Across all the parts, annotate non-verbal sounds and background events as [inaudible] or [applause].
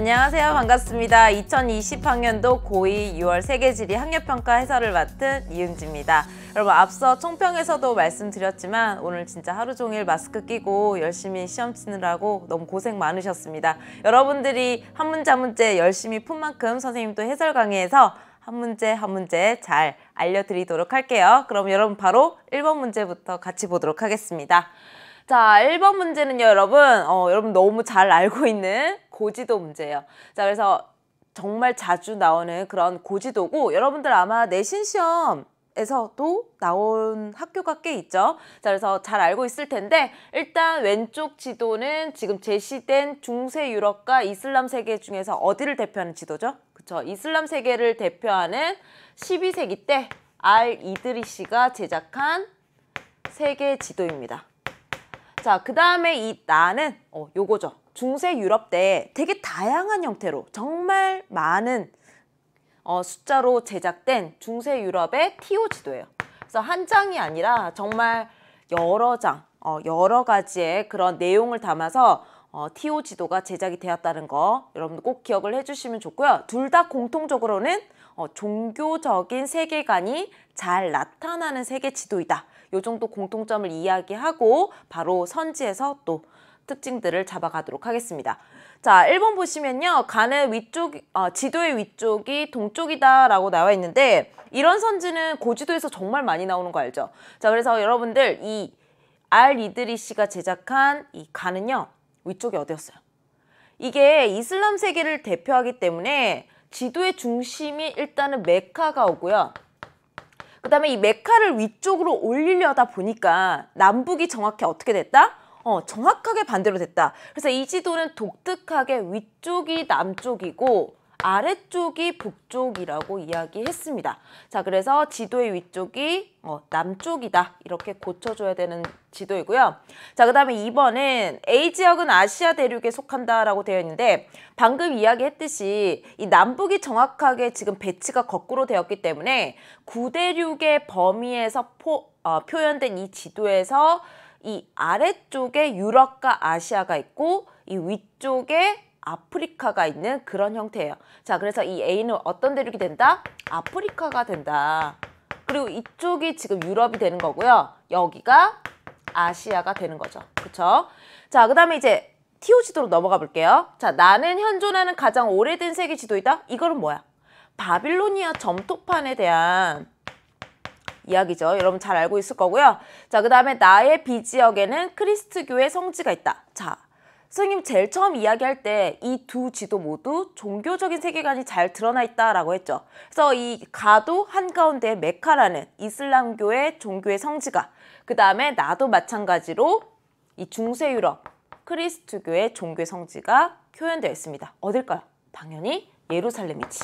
안녕하세요 반갑습니다 2020학년도 고2 6월 세계지리 학력평가 해설을 맡은 이은지입니다 여러분 앞서 총평에서도 말씀드렸지만 오늘 진짜 하루 종일 마스크 끼고 열심히 시험 치느라고 너무 고생 많으셨습니다 여러분들이 한문자 문제 열심히 푼 만큼 선생님도 해설 강의에서 한 문제 한 문제 잘 알려드리도록 할게요 그럼 여러분 바로 1번 문제부터 같이 보도록 하겠습니다 자, 1번 문제는요, 여러분. 어, 여러분 너무 잘 알고 있는 고지도 문제예요. 자, 그래서 정말 자주 나오는 그런 고지도고 여러분들 아마 내신 시험 에서도 나온 학교가 꽤 있죠. 자, 그래서 잘 알고 있을 텐데 일단 왼쪽 지도는 지금 제시된 중세 유럽과 이슬람 세계 중에서 어디를 대표하는 지도죠? 그렇죠 이슬람 세계를 대표하는 12세기 때 알 이드리시가 제작한 세계 지도입니다. 자, 그 다음에 이 나는 어, 요거죠. 중세 유럽 때 되게 다양한 형태로 정말 많은 어, 숫자로 제작된 중세 유럽의 티오 지도예요. 그래서 한 장이 아니라 정말 여러 장, 어, 여러 가지의 그런 내용을 담아서 어, TO 지도가 제작이 되었다는 거 여러분들 꼭 기억을 해주시면 좋고요. 둘 다 공통적으로는 어, 종교적인 세계관이 잘 나타나는 세계 지도이다. 요 정도 공통점을 이야기하고 바로 선지에서 또 특징들을 잡아가도록 하겠습니다. 자, 1번 보시면요. 간의 위쪽, 어, 지도의 위쪽이 동쪽이다라고 나와 있는데 이런 선지는 고지도에서 정말 많이 나오는 거 알죠? 자, 그래서 여러분들 이 알 이드리 씨가 제작한 이 간은요. 위쪽이 어디였어요? 이게 이슬람 세계를 대표하기 때문에 지도의 중심이 일단은 메카가 오고요. 그 다음에 이 메카를 위쪽으로 올리려다 보니까 남북이 정확히 어떻게 됐다? 어, 정확하게 반대로 됐다. 그래서 이 지도는 독특하게 위쪽이 남쪽이고 아래쪽이 북쪽이라고 이야기했습니다. 자, 그래서 지도의 위쪽이 어, 남쪽이다. 이렇게 고쳐줘야 되는 지도이고요. 자, 그 다음에 2번은 A지역은 아시아 대륙에 속한다라고 되어 있는데 방금 이야기했듯이 이 남북이 정확하게 지금 배치가 거꾸로 되었기 때문에 구대륙의 범위에서 포, 어, 표현된 이 지도에서 이 아래쪽에 유럽과 아시아가 있고 이 위쪽에 아프리카가 있는 그런 형태예요. 자, 그래서 이 A는 어떤 대륙이 된다? 아프리카가 된다. 그리고 이쪽이 지금 유럽이 되는 거고요. 여기가 아시아가 되는 거죠. 그렇죠? 자, 그 다음에 이제 TO 지도로 넘어가 볼게요. 자, 나는 현존하는 가장 오래된 세계 지도이다? 이거는 뭐야? 바빌로니아 점토판에 대한 이야기죠. 여러분 잘 알고 있을 거고요. 자, 그 다음에 나의 비지역에는 크리스트교의 성지가 있다. 자, 선생님 제일 처음 이야기할 때 이 두 지도 모두 종교적인 세계관이 잘 드러나 있다라고 했죠. 그래서 이 가도 한가운데 메카라는 이슬람교의 종교의 성지가 그 다음에 나도 마찬가지로 이 중세 유럽 크리스트교의 종교의 성지가 표현되어 있습니다. 어딜까요? 당연히 예루살렘이지.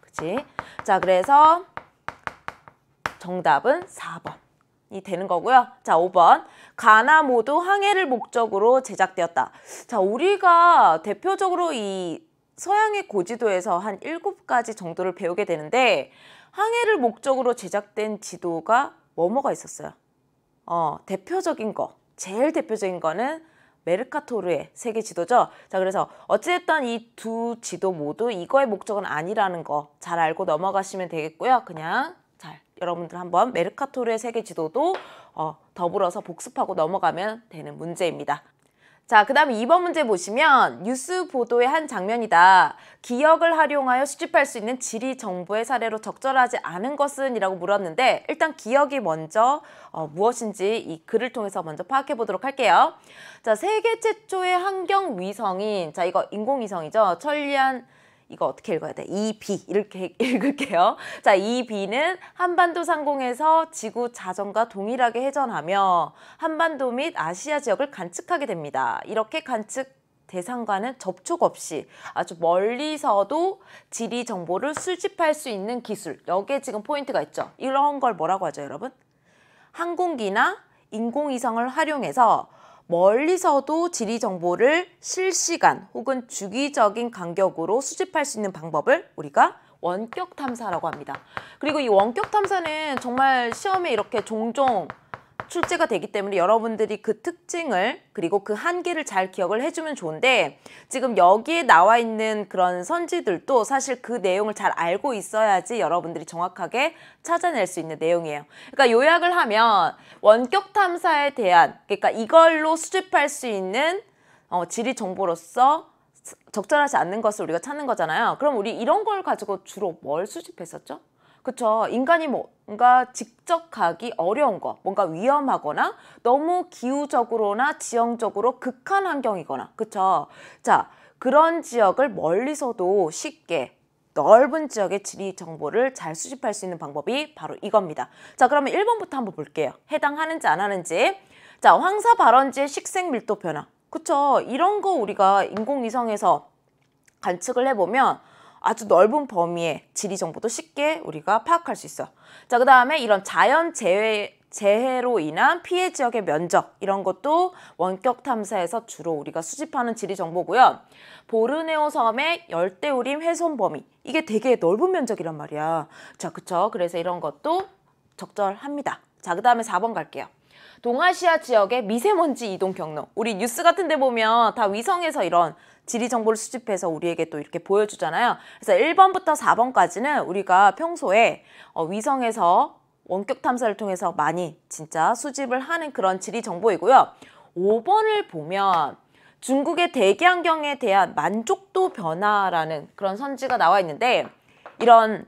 그치? 자 그래서 정답은 4번. 이 되는 거고요. 자, 5번. 가나 모두 항해를 목적으로 제작되었다. 자, 우리가 대표적으로 이 서양의 고지도에서 한 7가지 정도를 배우게 되는데 항해를 목적으로 제작된 지도가 뭐뭐가 있었어요. 어, 대표적인 거. 제일 대표적인 거는 메르카토르의 세계 지도죠. 자, 그래서 어찌됐든 이 두 지도 모두 이거의 목적은 아니라는 거 잘 알고 넘어가시면 되겠고요. 그냥 여러분들 한번 메르카토르의 세계 지도도 어, 더불어서 복습하고 넘어가면 되는 문제입니다. 자, 그 다음에 2번 문제 보시면 뉴스 보도의 한 장면이다. 기억을 활용하여 수집할 수 있는 지리 정보의 사례로 적절하지 않은 것은? 이라고 물었는데 일단 기억이 먼저 어, 무엇인지 이 글을 통해서 먼저 파악해 보도록 할게요. 자, 세계 최초의 환경 위성인 자, 이거 인공위성이죠. 천리안 이거 어떻게 읽어야 돼? EB 이렇게 [laughs] 읽을게요. 자, EB는 한반도 상공에서 지구 자전과 동일하게 회전하며 한반도 및 아시아 지역을 관측하게 됩니다. 이렇게 관측 대상과는 접촉 없이 아주 멀리서도 지리 정보를 수집할 수 있는 기술 여기에 지금 포인트가 있죠 이런 걸 뭐라고 하죠 여러분? 항공기나 인공위성을 활용해서 멀리서도 지리 정보를 실시간 혹은 주기적인 간격으로 수집할 수 있는 방법을 우리가 원격 탐사라고 합니다. 그리고 이 원격 탐사는 정말 시험에 이렇게 종종 출제가 되기 때문에 여러분들이 그 특징을 그리고 그 한계를 잘 기억을 해주면 좋은데 지금 여기에 나와 있는 그런 선지들도 사실 그 내용을 잘 알고 있어야지 여러분들이 정확하게 찾아낼 수 있는 내용이에요. 그러니까 요약을 하면 원격 탐사에 대한 그러니까 이걸로 수집할 수 있는 어, 지리 정보로서 적절하지 않는 것을 우리가 찾는 거잖아요. 그럼 우리 이런 걸 가지고 주로 뭘 수집했었죠? 그쵸 인간이 뭐, 뭔가 직접 가기 어려운 거 뭔가 위험하거나 너무 기후적으로나 지형적으로 극한 환경이거나 그쵸 자 그런 지역을 멀리서도 쉽게 넓은 지역의 지리 정보를 잘 수집할 수 있는 방법이 바로 이겁니다. 자 그러면 1번부터 한번 볼게요. 해당하는지 안 하는지 자 황사 발원지의 식생 밀도 변화 그쵸 이런 거 우리가 인공위성에서 관측을 해보면 아주 넓은 범위의 지리 정보도 쉽게 우리가 파악할 수 있어. 자, 그 다음에 이런 자연 재해, 재해로 인한 피해 지역의 면적 이런 것도 원격 탐사에서 주로 우리가 수집하는 지리 정보고요. 보르네오 섬의 열대우림 훼손 범위 이게 되게 넓은 면적이란 말이야. 자, 그쵸? 그래서 이런 것도 적절합니다. 자, 그 다음에 4번 갈게요. 동아시아 지역의 미세먼지 이동 경로. 우리 뉴스 같은 데 보면 다 위성에서 이런 지리 정보를 수집해서 우리에게 또 이렇게 보여주잖아요. 그래서 1번부터 4번까지는 우리가 평소에 어, 위성에서 원격 탐사를 통해서 많이 진짜 수집을 하는 그런 지리 정보이고요. 5번을 보면 중국의 대기 환경에 대한 만족도 변화라는 그런 선지가 나와 있는데 이런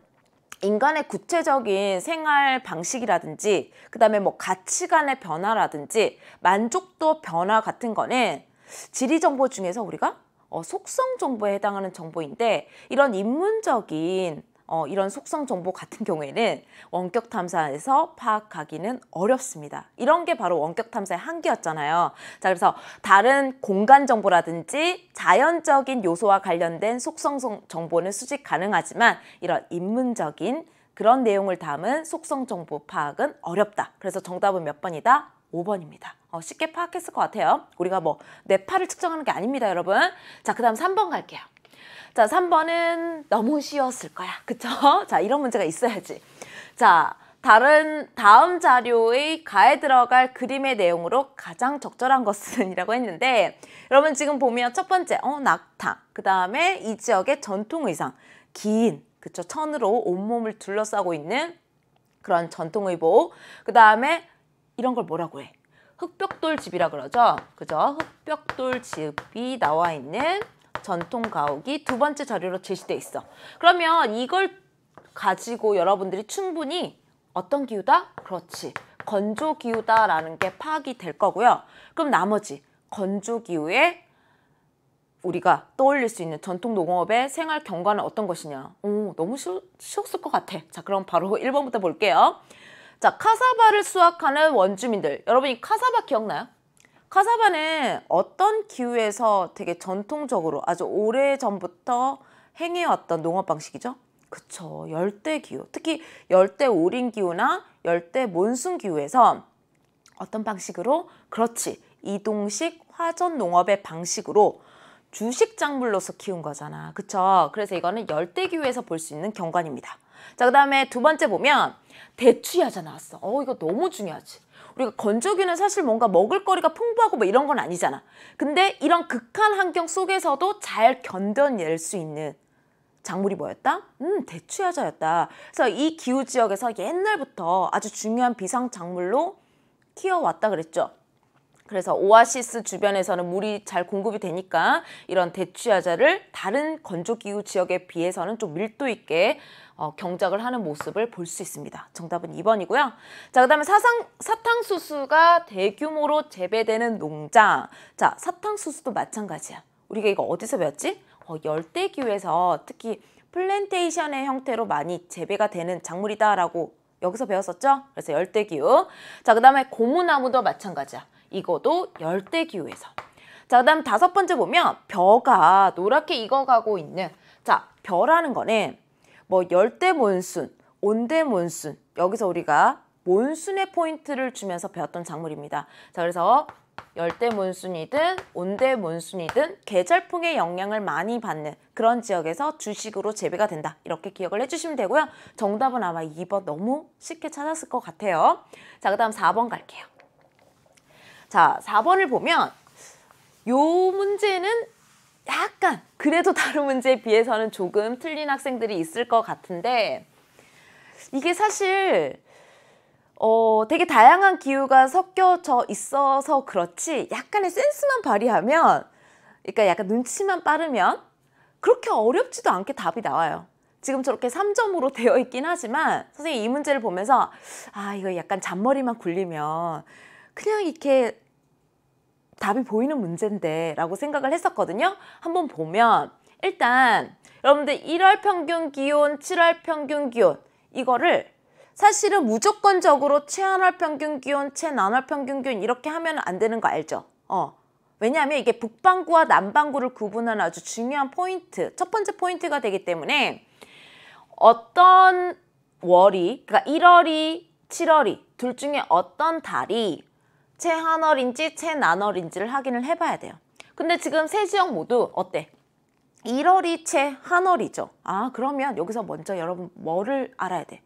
인간의 구체적인 생활 방식이라든지 그다음에 뭐 가치관의 변화라든지 만족도 변화 같은 거는 지리 정보 중에서 우리가 어, 속성 정보에 해당하는 정보인데 이런 인문적인 어, 이런 속성 정보 같은 경우에는 원격 탐사에서 파악하기는 어렵습니다. 이런 게 바로 원격 탐사의 한계였잖아요. 자, 그래서 다른 공간 정보라든지 자연적인 요소와 관련된 속성 정보는 수집 가능하지만 이런 인문적인 그런 내용을 담은 속성 정보 파악은 어렵다. 그래서 정답은 몇 번이다? 5번입니다. 어, 쉽게 파악했을 것 같아요. 우리가 뭐 뇌파를 네 측정하는 게 아닙니다, 여러분. 자, 그 다음 3번 갈게요. 자, 3번은 너무 쉬웠을 거야. 그쵸? [laughs] 자, 이런 문제가 있어야지. 자, 다른 다음 자료의 가에 들어갈 그림의 내용으로 가장 적절한 것은 이라고 했는데 여러분 지금 보면 첫 번째 어 낙타 그 다음에 이 지역의 전통 의상 긴 그쵸 천으로 온몸을 둘러싸고 있는 그런 전통 의복 그 다음에 이런 걸 뭐라고 해? 흑벽돌 집이라 그러죠. 그죠? 흑벽돌 집이 나와 있는 전통 가옥이 두 번째 자료로 제시돼 있어. 그러면 이걸 가지고 여러분들이 충분히 어떤 기후다? 그렇지. 건조 기후다라는 게 파악이 될 거고요. 그럼 나머지 건조 기후에 우리가 떠올릴 수 있는 전통 농업의 생활 경과는 어떤 것이냐. 오, 너무 쉬, 쉬웠을 것 같아. 자, 그럼 바로 [laughs] 일번부터 볼게요. 자, 카사바를 수확하는 원주민들. 여러분 이 카사바 기억나요? 카사바는 어떤 기후에서 되게 전통적으로 아주 오래 전부터 행해왔던 농업 방식이죠? 그쵸, 열대 기후. 특히 열대 오린 기후나 열대 몬순 기후에서 어떤 방식으로? 그렇지, 이동식 화전 농업의 방식으로 주식 작물로서 키운 거잖아. 그쵸? 그래서 이거는 열대 기후에서 볼 수 있는 경관입니다. 자, 그 다음에 두 번째 보면 대추야자 나왔어. 어, 이거 너무 중요하지. 우리가 건조기는 사실 뭔가 먹을거리가 풍부하고 뭐 이런 건 아니잖아. 근데 이런 극한 환경 속에서도 잘 견뎌낼 수 있는 작물이 뭐였다? 음, 대추야자였다. 그래서 이 기후 지역에서 옛날부터 아주 중요한 비상 작물로 키워왔다 그랬죠. 그래서 오아시스 주변에서는 물이 잘 공급이 되니까 이런 대추야자를 다른 건조기후 지역에 비해서는 좀 밀도 있게 어, 경작을 하는 모습을 볼 수 있습니다. 정답은 2번이고요. 자, 그 다음에 사상, 사탕수수가 대규모로 재배되는 농장. 자, 사탕수수도 마찬가지야. 우리가 이거 어디서 배웠지? 어, 열대기후에서 특히 플랜테이션의 형태로 많이 재배가 되는 작물이다라고 여기서 배웠었죠? 그래서 열대기후. 자, 그 다음에 고무나무도 마찬가지야. 이거도 열대기후에서. 자, 그 다음 다섯 번째 보면 벼가 노랗게 익어가고 있는 자, 벼라는 거는 뭐 열대 몬순, 온대 몬순 여기서 우리가 몬순의 포인트를 주면서 배웠던 작물입니다. 자 그래서 열대 몬순이든 온대 몬순이든 계절풍의 영향을 많이 받는 그런 지역에서 주식으로 재배가 된다. 이렇게 기억을 해주시면 되고요. 정답은 아마 2번 너무 쉽게 찾았을 것 같아요. 자, 그 다음 4번 갈게요. 자, 4번을 보면 요 문제는 그래도 다른 문제에 비해서는 조금 틀린 학생들이 있을 것 같은데 이게 사실 어, 되게 다양한 기후가 섞여져 있어서 그렇지 약간의 센스만 발휘하면 그러니까 약간 눈치만 빠르면 그렇게 어렵지도 않게 답이 나와요. 지금 저렇게 3점으로 되어 있긴 하지만 선생님 이 문제를 보면서 아 이거 약간 잔머리만 굴리면 그냥 이렇게 답이 보이는 문제인데 라고 생각을 했었거든요. 한번 보면 일단 여러분들 1월 평균 기온, 7월 평균 기온 이거를 사실은 무조건적으로 최한월 평균 기온, 최난월 평균 기온 이렇게 하면 안 되는 거 알죠? 어. 왜냐하면 이게 북반구와 남반구를 구분하는 아주 중요한 포인트, 첫 번째 포인트가 되기 때문에 어떤 월이, 그러니까 1월이, 7월이 둘 중에 어떤 달이 채한월인지 채난월인지를 확인을 해봐야 돼요. 근데 지금 세 지역 모두 어때? 1월이 채한월이죠. 아 그러면 여기서 먼저 여러분 뭐를 알아야 돼?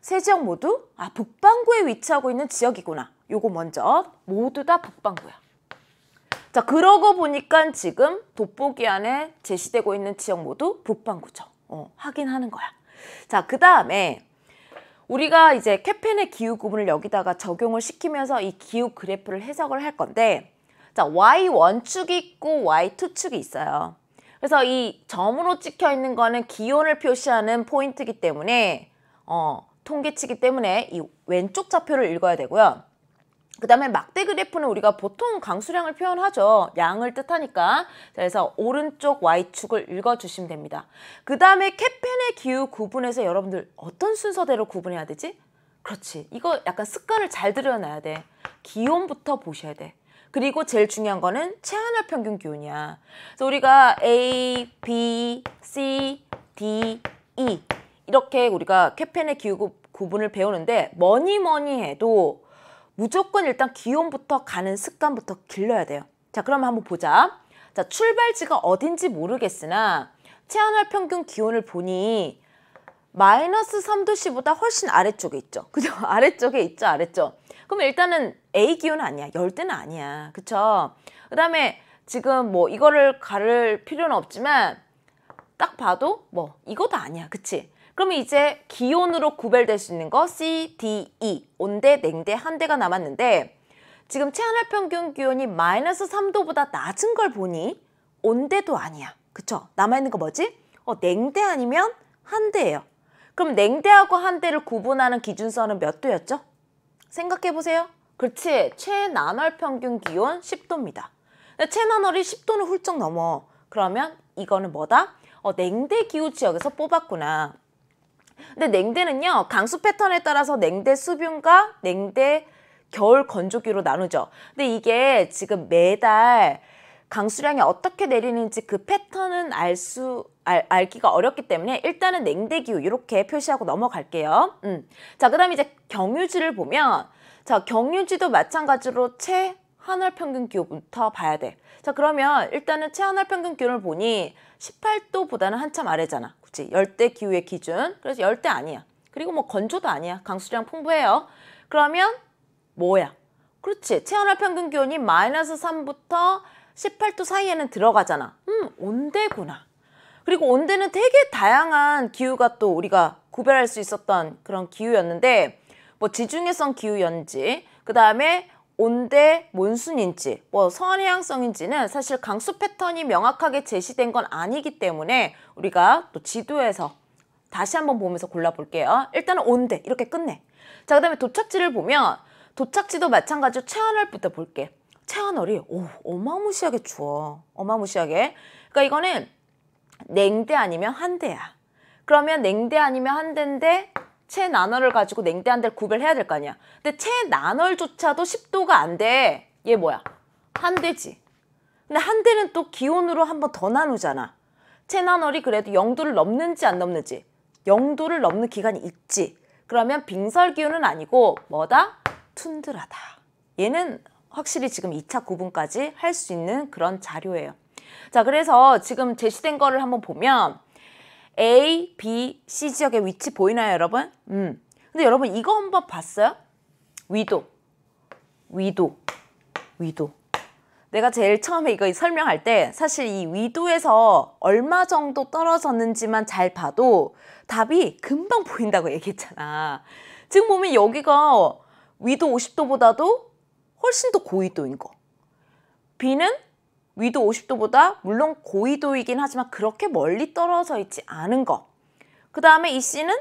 세 지역 모두 아 북반구에 위치하고 있는 지역이구나. 요거 먼저 모두 다 북반구야. 자 그러고 보니까 지금 돋보기 안에 제시되고 있는 지역 모두 북반구죠. 어, 확인하는 거야. 자그 다음에 우리가 이제 캡펜의 기후 구분을 여기다가 적용을 시키면서 이 기후 그래프를 해석을 할 건데 자 y1축이 있고 y2축이 있어요. 그래서 이 점으로 찍혀 있는 거는 기온을 표시하는 포인트이기 때문에 어, 통계치기 때문에 이 왼쪽 좌표를 읽어야 되고요. 그 다음에 막대 그래프는 우리가 보통 강수량을 표현하죠. 양을 뜻하니까. 그래서 오른쪽 Y축을 읽어주시면 됩니다. 그 다음에 캡펜의 기후 구분에서 여러분들 어떤 순서대로 구분해야 되지? 그렇지. 이거 약간 습관을 잘 들여놔야 돼. 기온부터 보셔야 돼. 그리고 제일 중요한 거는 체온열 평균 기온이야. 그래서 우리가 A, B, C, D, E 이렇게 우리가 캡펜의 기후 구분을 배우는데 뭐니 뭐니 해도 무조건 일단 기온부터 가는 습관부터 길러야 돼요. 자, 그러면 한번 보자. 자, 출발지가 어딘지 모르겠으나 체안월 평균 기온을 보니 마이너스 3도씨보다 훨씬 아래쪽에 있죠. [laughs] 그죠? 아래쪽에 있죠, 아래쪽. 그럼 일단은 A 기온 아니야. 열대는 아니야. 그쵸? 그 다음에 지금 뭐 이거를 가를 필요는 없지만 딱 봐도 뭐 이것도 아니야. 그치? 그러면 이제 기온으로 구별될 수 있는 거 C, D, E 온대, 냉대, 한대가 남았는데 지금 체안월 평균 기온이 마이너스 3도보다 낮은 걸 보니 온대도 아니야. 그쵸? 남아있는 거 뭐지? 어, 냉대 아니면 한대예요. 그럼 냉대하고 한대를 구분하는 기준선은 몇 도였죠? 생각해보세요. 그렇지. 최난월 평균 기온 10도입니다. 최난월이 10도는 훌쩍 넘어. 그러면 이거는 뭐다? 어, 냉대 기후 지역에서 뽑았구나. 근데 냉대는요 강수 패턴에 따라서 냉대 수분과 냉대 겨울 건조기로 나누죠. 근데 이게 지금 매달 강수량이 어떻게 내리는지 그 패턴은 알 수, 알, 알기가 어렵기 때문에 일단은 냉대기후 이렇게 표시하고 넘어갈게요. 음. 자, 그 다음에 이제 경유지를 보면 자, 경유지도 마찬가지로 최 한월 평균 기후부터 봐야 돼. 자, 그러면 일단은 최한월 평균 기온을 보니 18도보다는 한참 아래잖아. 각지, 열대 기후의 기준. 그래서 열대 아니야. 그리고 뭐 건조도 아니야. 강수량 풍부해요. 그러면 뭐야? 그렇지. 체온화 평균 기온이 마이너스 3부터 18도 사이에는 들어가잖아. 음, 온대구나. 그리고 온대는 되게 다양한 기후가 또 우리가 구별할 수 있었던 그런 기후였는데 뭐 지중해성 기후였는지 그 다음에 온대 몬순인지 뭐 선해양성인지는 사실 강수 패턴이 명확하게 제시된 건 아니기 때문에 우리가 또 지도에서 다시 한번 보면서 골라볼게요. 일단은 온대 이렇게 끝내. 자 그다음에 도착지를 보면 도착지도 마찬가지로 최한월부터 볼게. 최한월이 오 어마무시하게 추워. 어마무시하게. 그러니까 이거는 냉대 아니면 한대야. 그러면 냉대 아니면 한대인데 체난얼을 가지고 냉대 한 대를 구별해야 될 거 아니야. 근데 체난얼조차도 10도가 안 돼. 얘 뭐야? 한 대지. 근데 한 대는 또 기온으로 한 번 더 나누잖아. 체난얼이 그래도 0도를 넘는지 안 넘는지 0도를 넘는 기간이 있지. 그러면 빙설 기온은 아니고 뭐다? 툰드라다. 얘는 확실히 지금 2차 구분까지 할 수 있는 그런 자료예요. 자, 그래서 지금 제시된 거를 한번 보면 A, B, C 지역의 위치 보이나요, 여러분? 음. 근데 여러분 이거 한번 봤어요? 위도. 위도. 위도. 내가 제일 처음에 이거 설명할 때 사실 이 위도에서 얼마 정도 떨어졌는지만 잘 봐도 답이 금방 보인다고 얘기했잖아. 지금 보면 여기가 위도 50도보다도 훨씬 더 고위도인 거. B는 위도 50도보다 물론 고위도이긴 하지만 그렇게 멀리 떨어져 있지 않은 것. 그 다음에 이씨는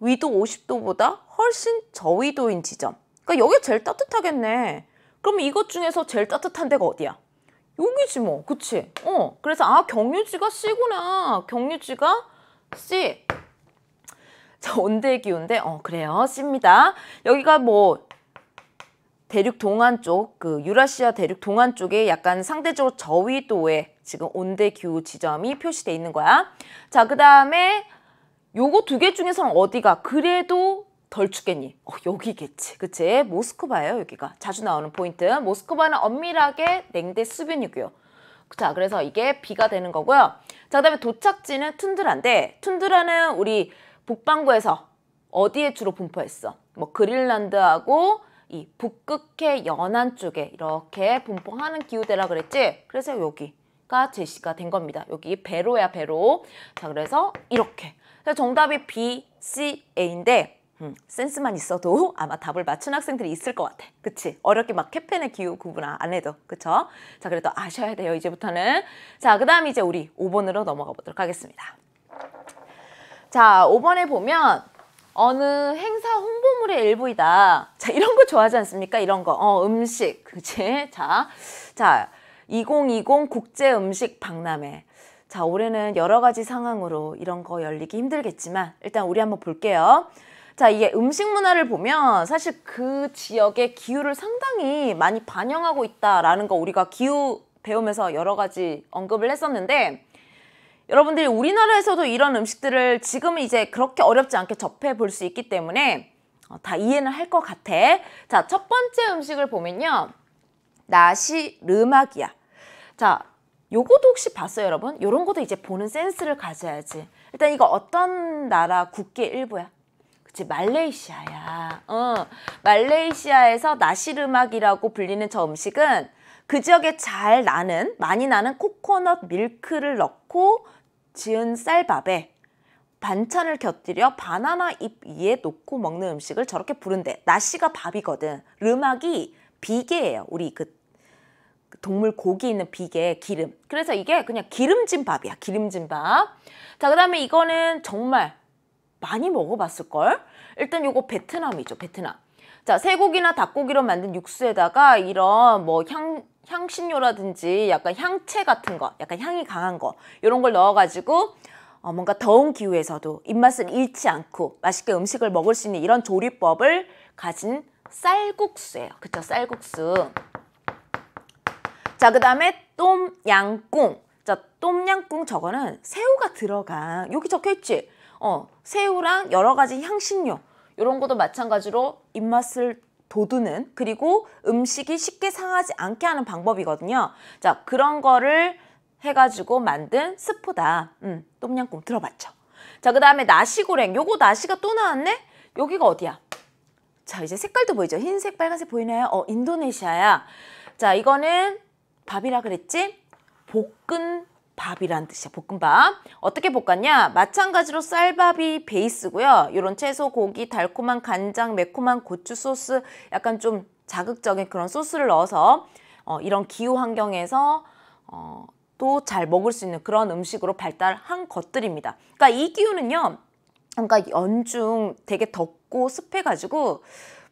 위도 50도보다 훨씬 저위도인 지점. 그러니까 여기 제일 따뜻하겠네. 그럼 이것 중에서 제일 따뜻한 데가 어디야? 여기지 뭐. 그치? 어. 그래서 아 경유지가 C구나. 경유지가 C. 자 온대 기운데 어 그래요 C입니다. 여기가 뭐 대륙 동안 쪽, 그 유라시아 대륙 동안 쪽에 약간 상대적으로 저위도에 지금 온대 기후 지점이 표시돼 있는 거야. 자, 그 다음에 요거 두 개 중에서는 어디가 그래도 덜 춥겠니? 어, 여기겠지. 그치? 모스크바예요, 여기가. 자주 나오는 포인트. 모스크바는 엄밀하게 냉대 수변이고요. 자, 그래서 이게 비가 되는 거고요. 자, 그 다음에 도착지는 툰드라인데 툰드라는 우리 북반구에서 어디에 주로 분포했어? 뭐 그린란드하고 이 북극해 연안 쪽에 이렇게 분포하는 기후대라 그랬지? 그래서 여기가 제시가 된 겁니다. 여기 배로야 배로. 자 그래서 이렇게. 그래서 정답이 B, C, A인데 음, 센스만 있어도 [laughs] 아마 답을 맞춘 학생들이 있을 것 같아. 그치? 어렵게 막 캐펜의 기후 구분 안 해도. 그쵸? 자, 그래도 아셔야 돼요. 이제부터는. 자, 그 다음 이제 우리 5번으로 넘어가 보도록 하겠습니다. 자, 5번에 보면 어느 행사 홍보물의 일부이다. 자, 이런 거 좋아하지 않습니까? 이런 거. 어, 음식. [laughs] 그치? 자, 자, 2020 국제 음식 박람회. 자, 올해는 여러 가지 상황으로 이런 거 열리기 힘들겠지만 일단 우리 한번 볼게요. 자, 이게 음식 문화를 보면 사실 그 지역의 기후를 상당히 많이 반영하고 있다라는 거 우리가 기후 배우면서 여러 가지 언급을 했었는데 여러분들이 우리나라에서도 이런 음식들을 지금 이제 그렇게 어렵지 않게 접해 볼 수 있기 때문에 어, 다 이해는 할 것 같아. 자, 첫 번째 음식을 보면요. 나시 르마이야 자, 요것도 혹시 봤어요, 여러분? 요런 것도 이제 보는 센스를 가져야지. 일단 이거 어떤 나라 국계 일부야? 그치, 말레이시아야. 어, 말레이시아에서 나시르막이라고 불리는 저 음식은 그 지역에 잘 나는, 많이 나는 코코넛 밀크를 넣고 지은 쌀밥에 반찬을 곁들여 바나나 잎 위에 놓고 먹는 음식을 저렇게 부른대. 나시가 밥이거든. 르막이 비계예요. 우리 그 동물 고기 있는 비계 기름. 그래서 이게 그냥 기름진 밥이야. 기름진 밥. 자, 그다음에 이거는 정말 많이 먹어봤을 걸. 일단 요거 베트남이죠. 베트남. 자, 쇠고기나 닭고기로 만든 육수에다가 이런 뭐향 향신료라든지 약간 향채 같은 거 약간 향이 강한 거 이런 걸 넣어가지고 어, 뭔가 더운 기후에서도 입맛을 잃지 않고 맛있게 음식을 먹을 수 있는 이런 조리법을 가진 쌀국수예요. 그쵸? 쌀국수. 자, 그 다음에 똠양꿍. 자, 똠양꿍 저거는 새우가 들어간 여기 적혀있지? 어, 새우랑 여러 가지 향신료 이런 것도 마찬가지로 입맛을 도두는 그리고 음식이 쉽게 상하지 않게 하는 방법이거든요. 자 그런 거를 해가지고 만든 스프다. 음, 똠양꿍 들어봤죠? 자그 다음에 나시고랭 요거 나시가 또 나왔네? 여기가 어디야? 자 이제 색깔도 보이죠? 흰색 빨간색 보이나요? 어 인도네시아야. 자 이거는 밥이라 그랬지? 볶은 밥이란 뜻이야 볶음밥 어떻게 볶았냐 마찬가지로 쌀밥이 베이스고요 이런 채소 고기 달콤한 간장 매콤한 고추 소스 약간 좀 자극적인 그런 소스를 넣어서 어, 이런 기후 환경에서 어, 또 잘 먹을 수 있는 그런 음식으로 발달한 것들입니다 그러니까 이 기후는요 그러니까 연중 되게 덥고 습해가지고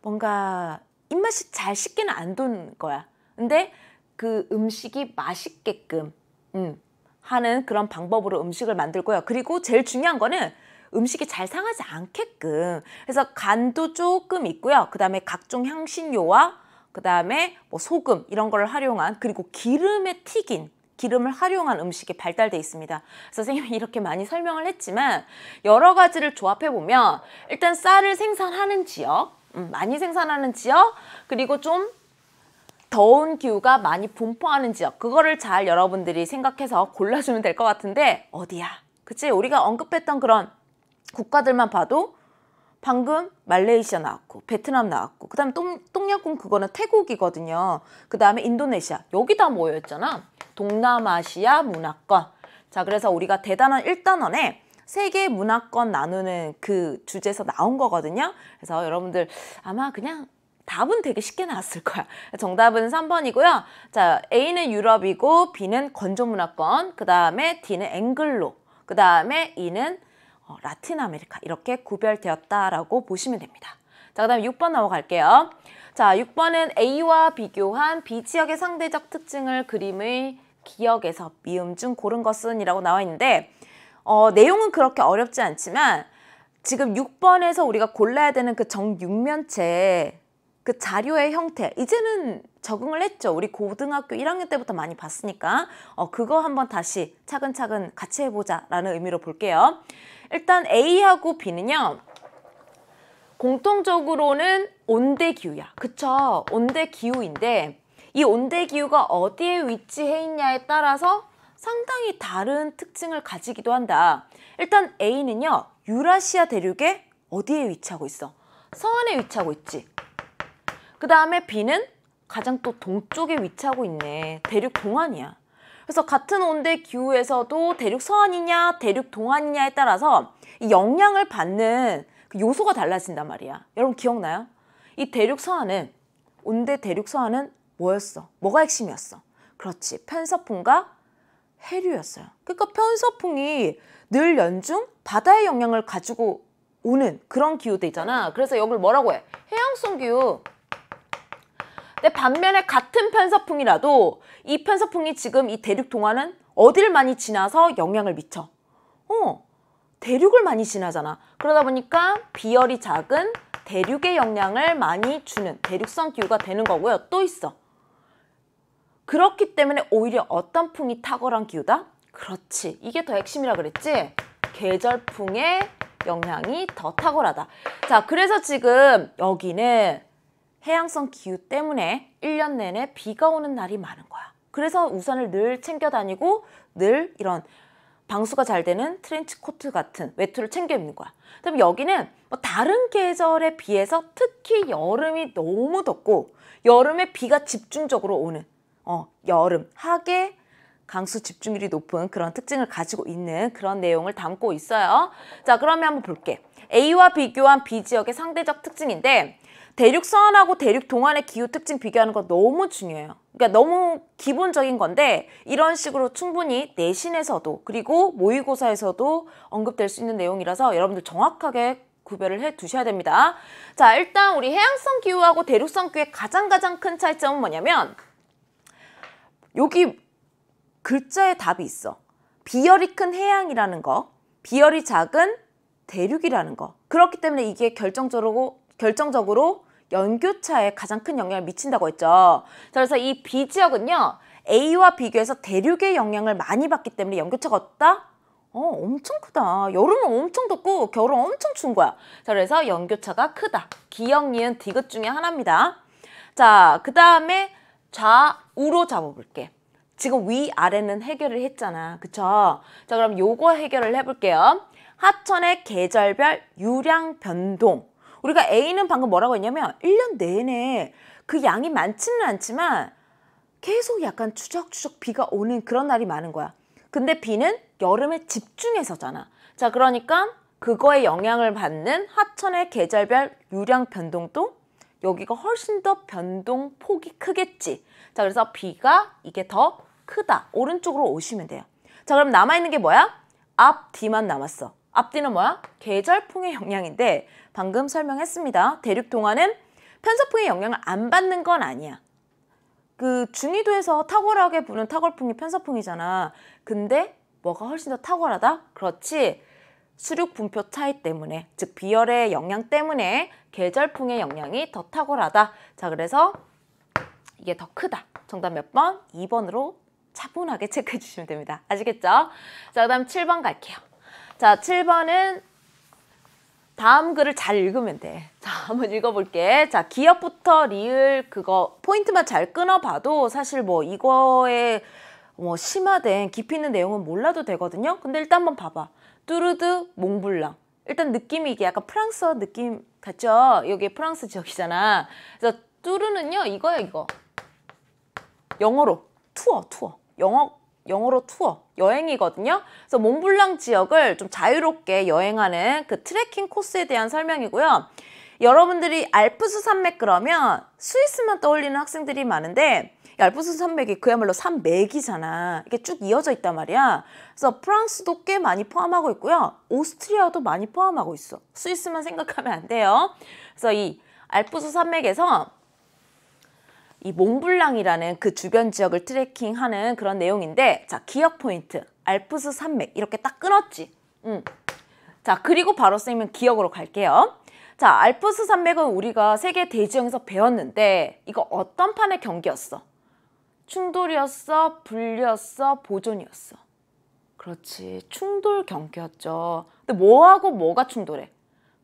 뭔가 입맛이 잘 식기는 안 돈 거야 근데 그 음식이 맛있게끔 음, 하는 그런 방법으로 음식을 만들고요. 그리고 제일 중요한 거는 음식이 잘 상하지 않게끔 그래서 간도 조금 있고요. 그 다음에 각종 향신료와 그 다음에 뭐 소금 이런 걸 활용한 그리고 기름에 튀긴 기름을 활용한 음식이 발달돼 있습니다. 선생님이 [laughs] 이렇게 많이 설명을 했지만 여러 가지를 조합해보면 일단 쌀을 생산하는 지역 음, 많이 생산하는 지역 그리고 좀 더운 기후가 많이 분포하는 지역 그거를 잘 여러분들이 생각해서 골라주면 될 것 같은데 어디야? 그치 우리가 언급했던 그런 국가들만 봐도 방금 말레이시아 나왔고 베트남 나왔고 그 다음에 똥냥꿍 그거는 태국이거든요 그 다음에 인도네시아 여기 다 모여있잖아 동남아시아 문화권 자 그래서 우리가 대단한 일단원에 세계 문화권 나누는 그 주제에서 나온 거거든요 그래서 여러분들 아마 그냥 답은 되게 쉽게 나왔을 거야. 정답은 3번이고요. 자, A는 유럽이고 B는 건조문화권, 그 다음에 D는 앵글로, 그 다음에 E는 어, 라틴 아메리카 이렇게 구별되었다라고 보시면 됩니다. 자, 그 다음 6번 넘어갈게요. 자, 6번은 A와 비교한 B 지역의 상대적 특징을 그림의 기억에서 미음 중 고른 것은 이라고 나와 있는데 어, 내용은 그렇게 어렵지 않지만 지금 6번에서 우리가 골라야 되는 그 정육면체 그 자료의 형태 이제는 적응을 했죠. 우리 고등학교 1학년 때부터 많이 봤으니까 어, 그거 한번 다시 차근차근 같이 해보자 라는 의미로 볼게요. 일단 A하고 B는요. 공통적으로는 온대기후야. 그쵸? 온대기후인데 이 온대기후가 어디에 위치해 있냐에 따라서 상당히 다른 특징을 가지기도 한다. 일단 A는요. 유라시아 대륙에 어디에 위치하고 있어? 서안에 위치하고 있지. 그 다음에 B는 가장 또 동쪽에 위치하고 있네. 대륙 동안이야. 그래서 같은 온대 기후에서도 대륙 서안이냐 대륙 동안이냐에 따라서 이 영향을 받는 그 요소가 달라진단 말이야. 여러분 기억나요? 이 대륙 서안은 온대 대륙 서안은 뭐였어? 뭐가 핵심이었어? 그렇지. 편서풍과 해류였어요. 그러니까 편서풍이 늘 연중 바다의 영향을 가지고 오는 그런 기후대 있잖아. 그래서 여기를 뭐라고 해? 해양성 기후. 근데 반면에 같은 편서풍이라도 이 편서풍이 지금 이 대륙 동화는 어디를 많이 지나서 영향을 미쳐? 어, 대륙을 많이 지나잖아. 그러다 보니까 비열이 작은 대륙의 영향을 많이 주는 대륙성 기후가 되는 거고요. 또 있어. 그렇기 때문에 오히려 어떤 풍이 탁월한 기후다? 그렇지. 이게 더 핵심이라 그랬지? 계절풍의 영향이 더 탁월하다. 자, 그래서 지금 여기는 해양성 기후 때문에 1년 내내 비가 오는 날이 많은 거야. 그래서 우산을 늘 챙겨 다니고 늘 이런 방수가 잘 되는 트렌치 코트 같은 외투를 챙겨 입는 거야. 그럼 여기는 뭐 다른 계절에 비해서 특히 여름이 너무 덥고 여름에 비가 집중적으로 오는 어, 여름, 하계, 강수 집중률이 높은 그런 특징을 가지고 있는 그런 내용을 담고 있어요. 자, 그러면 한번 볼게. A와 비교한 B 지역의 상대적 특징인데 대륙 서안하고 대륙 동안의 기후 특징 비교하는 거 너무 중요해요. 그러니까 너무 기본적인 건데 이런 식으로 충분히 내신에서도 그리고 모의고사에서도 언급될 수 있는 내용이라서 여러분들 정확하게 구별을 해 두셔야 됩니다. 자, 일단 우리 해양성 기후하고 대륙성 기후의 가장 가장 큰 차이점은 뭐냐면 여기 글자에 답이 있어. 비열이 큰 해양이라는 거, 비열이 작은 대륙이라는 거. 그렇기 때문에 이게 결정적으로 결정적으로 연교차에 가장 큰 영향을 미친다고 했죠. 그래서 이 B 지역은요. A와 비교해서 대륙의 영향을 많이 받기 때문에 연교차가 어다 어, 엄청 크다. 여름은 엄청 덥고 겨울은 엄청 추운 거야. 그래서 연교차가 크다. 기역, 니은, 디귿 중에 하나입니다. 자, 그 다음에 좌우로 잡아볼게. 지금 위아래는 해결을 했잖아. 그쵸? 자, 그럼 요거 해결을 해볼게요. 하천의 계절별 유량 변동. 우리가 A는 방금 뭐라고 했냐면 1년 내내 그 양이 많지는 않지만 계속 약간 추적추적 비가 오는 그런 날이 많은 거야. 근데 비는 여름에 집중해서잖아. 자, 그러니까 그거에 영향을 받는 하천의 계절별 유량 변동도 여기가 훨씬 더 변동폭이 크겠지. 자, 그래서 비가 이게 더 크다. 오른쪽으로 오시면 돼요. 자, 그럼 남아있는 게 뭐야? 앞, 뒤만 남았어. 앞뒤는 뭐야? 계절풍의 영향인데 방금 설명했습니다. 대륙 동화는 편서풍의 영향을 안 받는 건 아니야. 그 중위도에서 탁월하게 부는 탁월풍이 편서풍이잖아. 근데 뭐가 훨씬 더 탁월하다? 그렇지. 수륙 분표 차이 때문에 즉 비열의 영향 때문에 계절풍의 영향이 더 탁월하다. 자 그래서 이게 더 크다. 정답 몇 번? 2번으로 차분하게 [laughs] 체크해 주시면 됩니다. 아시겠죠? 자, 그 다음 7번 갈게요. 자, 7번은 다음 글을 잘 읽으면 돼. [laughs] 자, 한번 읽어볼게. 자, 기억부터 리을 그거 포인트만 잘 끊어봐도 사실 뭐 이거에 뭐 심화된 깊이 있는 내용은 몰라도 되거든요. 근데 일단 한번 봐봐. 뚜르드 몽블랑. 일단 느낌이 이게 약간 프랑스어 느낌 같죠? 여기 프랑스 지역이잖아. 그래서 뚜르는요, 이거야, 이거. 영어로. 투어, 투어. 영어 영어로 투어, 여행이거든요. 그래서 몽블랑 지역을 좀 자유롭게 여행하는 그 트레킹 코스에 대한 설명이고요. 여러분들이 알프스 산맥 그러면 스위스만 떠올리는 학생들이 많은데 알프스 산맥이 그야말로 산맥이잖아. 이게 쭉 이어져 있단 말이야. 그래서 프랑스도 꽤 많이 포함하고 있고요. 오스트리아도 많이 포함하고 있어. 스위스만 생각하면 안 돼요. 그래서 이 알프스 산맥에서 이 몽블랑이라는 그 주변 지역을 트레킹하는 그런 내용인데 자 기억 포인트 알프스 산맥 이렇게 딱 끊었지. 음. 자 그리고 바로 쌤은 기억으로 갈게요. 자 알프스 산맥은 우리가 세계 대지형에서 배웠는데 이거 어떤 판의 경기였어? 충돌이었어, 분리였어, 보존이었어. 그렇지 충돌 경기였죠. 근데 뭐하고 뭐가 충돌해?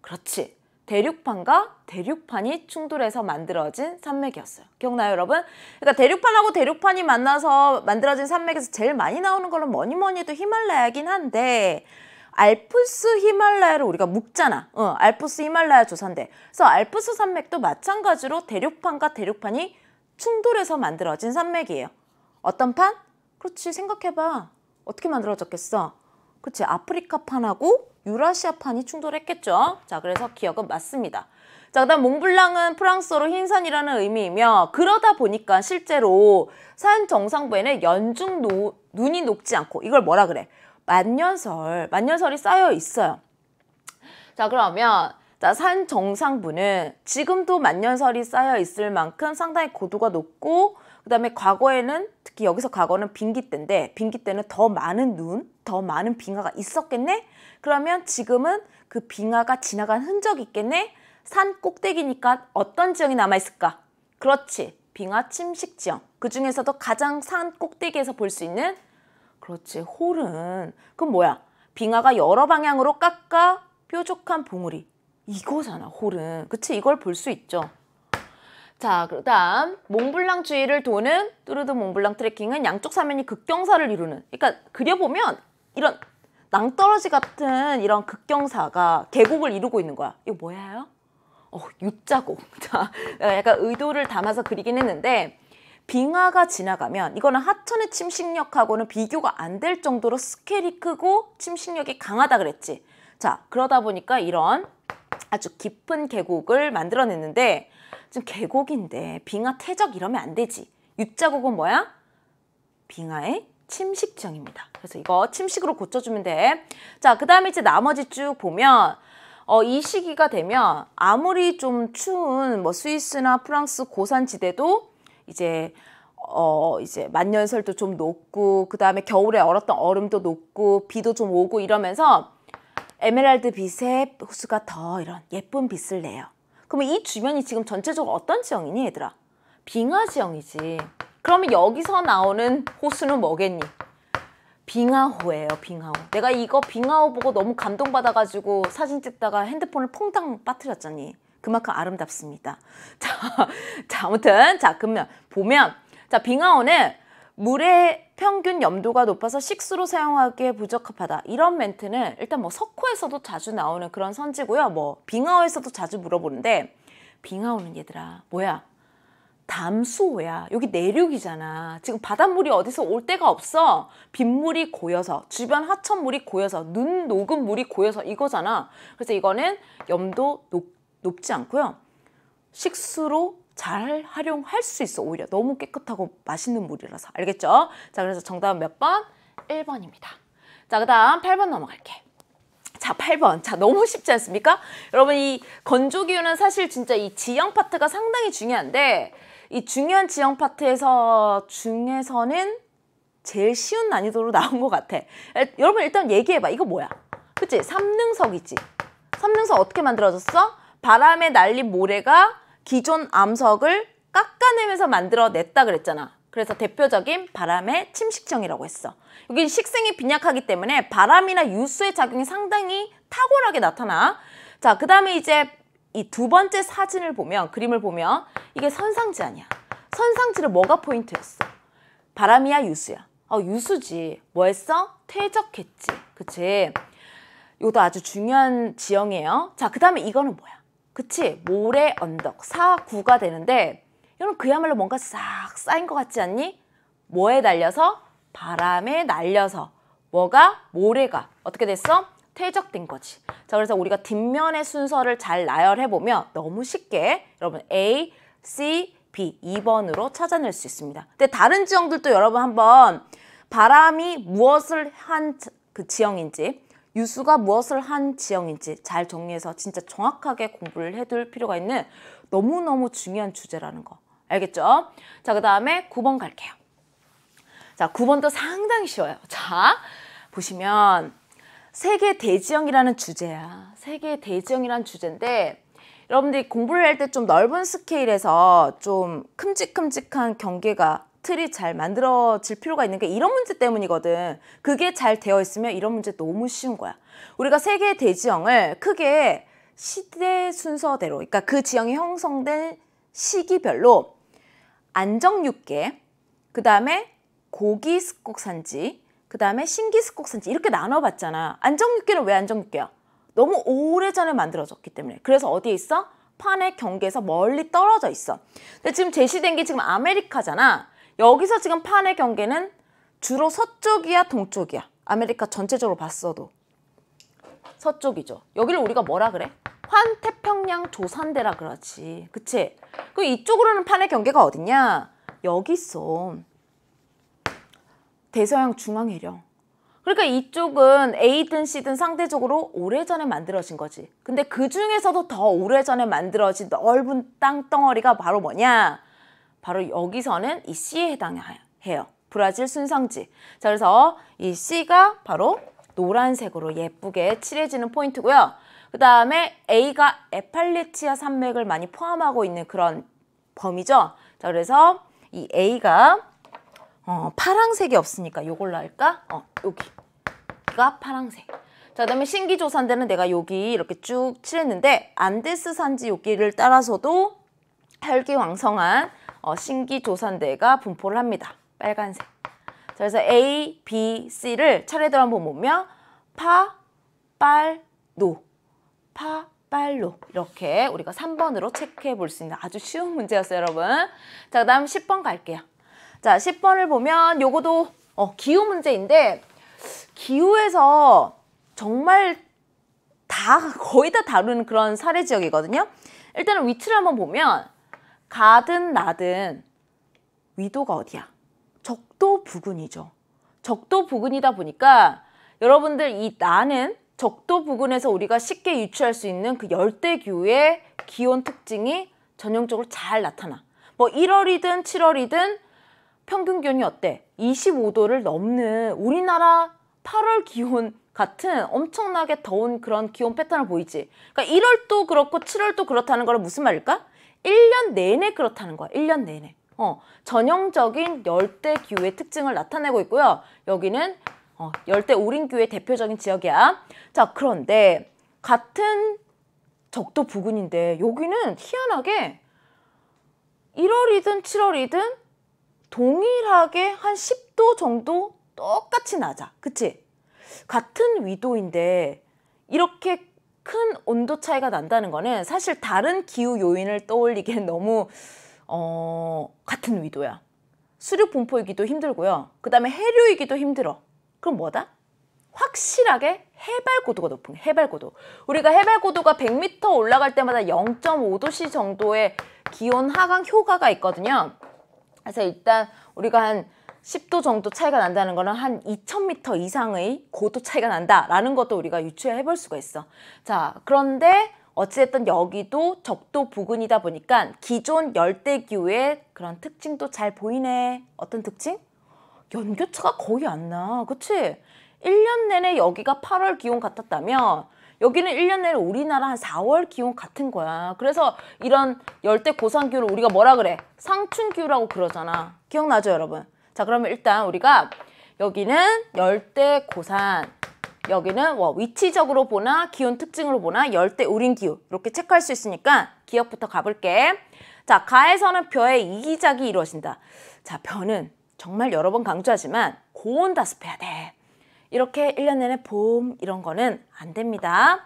그렇지 대륙판과 대륙판이 충돌해서 만들어진 산맥이었어요. 기억나요, 여러분? 그러니까 대륙판하고 대륙판이 만나서 만들어진 산맥에서 제일 많이 나오는 걸로 뭐니 뭐니 해도 히말라야긴 한데 알프스 히말라야를 우리가 묶잖아 어, 알프스 히말라야 조산대. 그래서 알프스 산맥도 마찬가지로 대륙판과 대륙판이 충돌해서 만들어진 산맥이에요. 어떤 판? 그렇지, 생각해봐. 어떻게 만들어졌겠어? 그치 아프리카판하고 유라시아판이 충돌했겠죠. 자 그래서 기억은 맞습니다. 자 그다음 몽블랑은 프랑스어로 흰산이라는 의미이며 그러다 보니까 실제로 산 정상부에는 연중 노, 눈이 녹지 않고 이걸 뭐라 그래? 만년설, 만년설이 쌓여 있어요. 자 그러면 자, 산 정상부는 지금도 만년설이 쌓여 있을 만큼 상당히 고도가 높고 그다음에 과거에는 특히 여기서 과거는 빙기 때인데 빙기 때는 더 많은 눈, 더 많은 빙하가 있었겠네. 그러면 지금은 그 빙하가 지나간 흔적이 있겠네. 산 꼭대기니까 어떤 지형이 남아 있을까? 그렇지. 빙하 침식 지형. 그중에서도 가장 산 꼭대기에서 볼 수 있는 그렇지. 홀은 그럼 뭐야? 빙하가 여러 방향으로 깎아 뾰족한 봉우리. 이거잖아, 홀은. 그치? 이걸 볼 수 있죠. 자, 그 다음 몽블랑 주위를 도는 뚜르드 몽블랑 트레킹은 양쪽 사면이 극경사를 이루는 그러니까 그려보면 이런 낭떠러지 같은 이런 극경사가 계곡을 이루고 있는 거야. 이거 뭐예요? 어, 육자곡. [laughs] 자, 약간 의도를 담아서 그리긴 했는데 빙하가 지나가면 이거는 하천의 침식력하고는 비교가 안 될 정도로 스케일이 크고 침식력이 강하다 그랬지. 자, 그러다 보니까 이런 아주 깊은 계곡을 만들어냈는데 지금 계곡인데 빙하 퇴적 이러면 안 되지. 육자곡은 뭐야? 빙하의 침식장입니다. 그래서 이거 침식으로 고쳐주면 돼. 자, 그 다음에 이제 나머지 쭉 보면 어, 이 시기가 되면 아무리 좀 추운 뭐 스위스나 프랑스 고산지대도 이제 어 이제 만년설도 좀 녹고 그 다음에 겨울에 얼었던 얼음도 녹고 비도 좀 오고 이러면서 에메랄드 빛의 호수가 더 이런 예쁜 빛을 내요. 그러면 이 주변이 지금 전체적으로 어떤 지형이니 얘들아? 빙하 지형이지. 그러면 여기서 나오는 호수는 뭐겠니? 빙하호예요 빙하호 내가 이거 빙하호 보고 너무 감동받아가지고 사진 찍다가 핸드폰을 퐁당 빠뜨렸잖니 그만큼 아름답습니다 [laughs] 자, 자 아무튼 자 그러면 보면 자 빙하호는 물의 평균 염도가 높아서 식수로 사용하기에 부적합하다. 이런 멘트는 일단 뭐 석호에서도 자주 나오는 그런 선지고요. 뭐 빙하어에서도 자주 물어보는데 빙하오는 얘들아 뭐야 담수호야 여기 내륙이잖아 지금 바닷물이 어디서 올 데가 없어 빗물이 고여서 주변 하천물이 고여서 눈 녹은 물이 고여서 이거잖아 그래서 이거는 염도 높, 높지 않고요 식수로 잘 활용할 수 있어 오히려 너무 깨끗하고 맛있는 물이라서 알겠죠? 자 그래서 정답은 몇 번? 1번입니다 자그 다음 8번 넘어갈게 자 8번 자 너무 쉽지 않습니까? 여러분 이 건조기유는 사실 진짜 이 지형 파트가 상당히 중요한데 이 중요한 지형 파트에서 중에서는 제일 쉬운 난이도로 나온 것 같아 여러분 일단 얘기해봐 이거 뭐야? 그치? 삼능석이지 삼능석 어떻게 만들어졌어? 바람에 날린 모래가 기존 암석을 깎아내면서 만들어냈다 그랬잖아. 그래서 대표적인 바람의 침식청이라고 했어. 여기 식생이 빈약하기 때문에 바람이나 유수의 작용이 상당히 탁월하게 나타나. 자, 그 다음에 이제 이 두 번째 사진을 보면, 그림을 보면 이게 선상지 아니야. 선상지를 뭐가 포인트였어? 바람이야, 유수야? 어, 유수지. 뭐 했어? 퇴적했지. 그치? 요것도 아주 중요한 지형이에요. 자, 그 다음에 이거는 뭐야? 그치 모래 언덕 사구가 되는데 이건 그야말로 뭔가 싹 쌓인 것 같지 않니? 뭐에 날려서? 바람에 날려서 뭐가? 모래가 어떻게 됐어? 퇴적된 거지. 자 그래서 우리가 뒷면의 순서를 잘 나열해보면 너무 쉽게 여러분 A, C, B 2번으로 찾아낼 수 있습니다. 근데 다른 지형들도 여러분 한번 바람이 무엇을 한 그 지형인지 유수가 무엇을 한 지형인지 잘 정리해서 진짜 정확하게 공부를 해둘 필요가 있는 너무너무 중요한 주제라는 거 알겠죠? 자그 다음에 9번 갈게요 자 9번도 상당히 쉬워요 자 보시면 세계 대지형이라는 주제야 세계 대지형이라는 주제인데 여러분들이 공부를 할 때 좀 넓은 스케일에서 좀 큼직큼직한 경계가 틀이 잘 만들어질 필요가 있는 게 이런 문제 때문이거든. 그게 잘 되어 있으면 이런 문제 너무 쉬운 거야. 우리가 세계의 대지형을 크게 시대 순서대로, 그러니까 그 지형이 형성된 시기별로 안정육계, 그 다음에 고기습곡산지, 그 다음에 신기습곡산지 이렇게 나눠봤잖아. 안정육계는 왜 안정육계야? 너무 오래전에 만들어졌기 때문에. 그래서 어디에 있어? 판의 경계에서 멀리 떨어져 있어. 근데 지금 제시된 게 지금 아메리카잖아. 여기서 지금 판의 경계는 주로 서쪽이야 동쪽이야. 아메리카 전체적으로 봤어도 서쪽이죠. 여기를 우리가 뭐라 그래? 환태평양 조산대라 그러지. 그치? 그 이쪽으로는 판의 경계가 어딨냐? 여기 있어. 대서양 중앙해령. 그러니까 이쪽은 A든 C든 상대적으로 오래전에 만들어진 거지. 근데 그 중에서도 더 오래전에 만들어진 넓은 땅덩어리가 바로 뭐냐? 바로 여기서는 이 C에 해당해요. 브라질 순성지. 자, 그래서 이 C가 바로 노란색으로 예쁘게 칠해지는 포인트고요. 그 다음에 A가 에팔레치아 산맥을 많이 포함하고 있는 그런 범위죠. 자, 그래서 이 A가 어, 파랑색이 없으니까 요걸로 할까? 어, 여기가 파랑색. 자, 그다음에 신기조산대는 내가 여기 이렇게 쭉 칠했는데 안데스 산지 여기를 따라서도 혈기왕성한 어, 신기조산대가 분포를 합니다. 빨간색. 자, 그래서 A, B, C를 차례대로 한번 보면 파, 빨, 노. 파, 빨 노. 이렇게 우리가 3번으로 체크해 볼 수 있는 아주 쉬운 문제였어요 여러분 자 그다음 10번 갈게요 자 10번을 보면 요거도 어, 기후 문제인데 기후에서 정말 다 거의 다 다루는 그런 사례 지역이거든요 일단은 위치를 한번 보면 가든 나든 위도가 어디야? 적도 부근이죠. 적도 부근이다 보니까 여러분들 이 나는 적도 부근에서 우리가 쉽게 유추할 수 있는 그 열대 기후의 기온 특징이 전형적으로 잘 나타나. 뭐 1월이든 7월이든 평균 기온이 어때? 25도를 넘는 우리나라 8월 기온 같은 엄청나게 더운 그런 기온 패턴을 보이지. 그러니까 1월도 그렇고 7월도 그렇다는 거는 무슨 말일까? 일년 내내 그렇다는 거야. 일 년 내내. 어, 전형적인 열대 기후의 특징을 나타내고 있고요. 여기는 어, 열대 우린기후의 대표적인 지역이야. 자, 그런데 같은 적도 부근인데 여기는 희한하게 1월이든 7월이든 동일하게 한 10도 정도 똑같이 낮아. 그치? 같은 위도인데 이렇게 큰 온도 차이가 난다는 거는 사실 다른 기후 요인을 떠올리기엔 [laughs] 너무 어, 같은 위도야. 수류 분포이기도 힘들고요. 그 다음에 해류이기도 힘들어. 그럼 뭐다? 확실하게 해발 고도가 높은 해발 고도. 우리가 해발 고도가 100m 올라갈 때마다 0.5도씨 정도의 기온 하강 효과가 있거든요. 그래서 일단 우리가 한 10도 정도 차이가 난다는 거는 한 2000m 이상의 고도 차이가 난다라는 것도 우리가 유추해 볼 수가 있어. 자, 그런데 어찌됐든 여기도 적도 부근이다 보니까 기존 열대기후의 그런 특징도 잘 보이네. 어떤 특징? 연교차가 거의 안 나. 그치? 1년 내내 여기가 8월 기온 같았다면 여기는 1년 내내 우리나라 한 4월 기온 같은 거야. 그래서 이런 열대 고산기후를 우리가 뭐라 그래? 상춘기후라고 그러잖아. 기억나죠, 여러분? 자 그러면 일단 우리가 여기는 열대 고산 여기는 뭐 위치적으로 보나 기온 특징으로 보나 열대 우린 기후 이렇게 체크할 수 있으니까 기억부터 가볼게 자 가에서는 벼의 이기작이 이루어진다 자 벼는 정말 여러 번 강조하지만 고온 다습해야 돼 이렇게 일 년 내내 봄 이런 거는 안 됩니다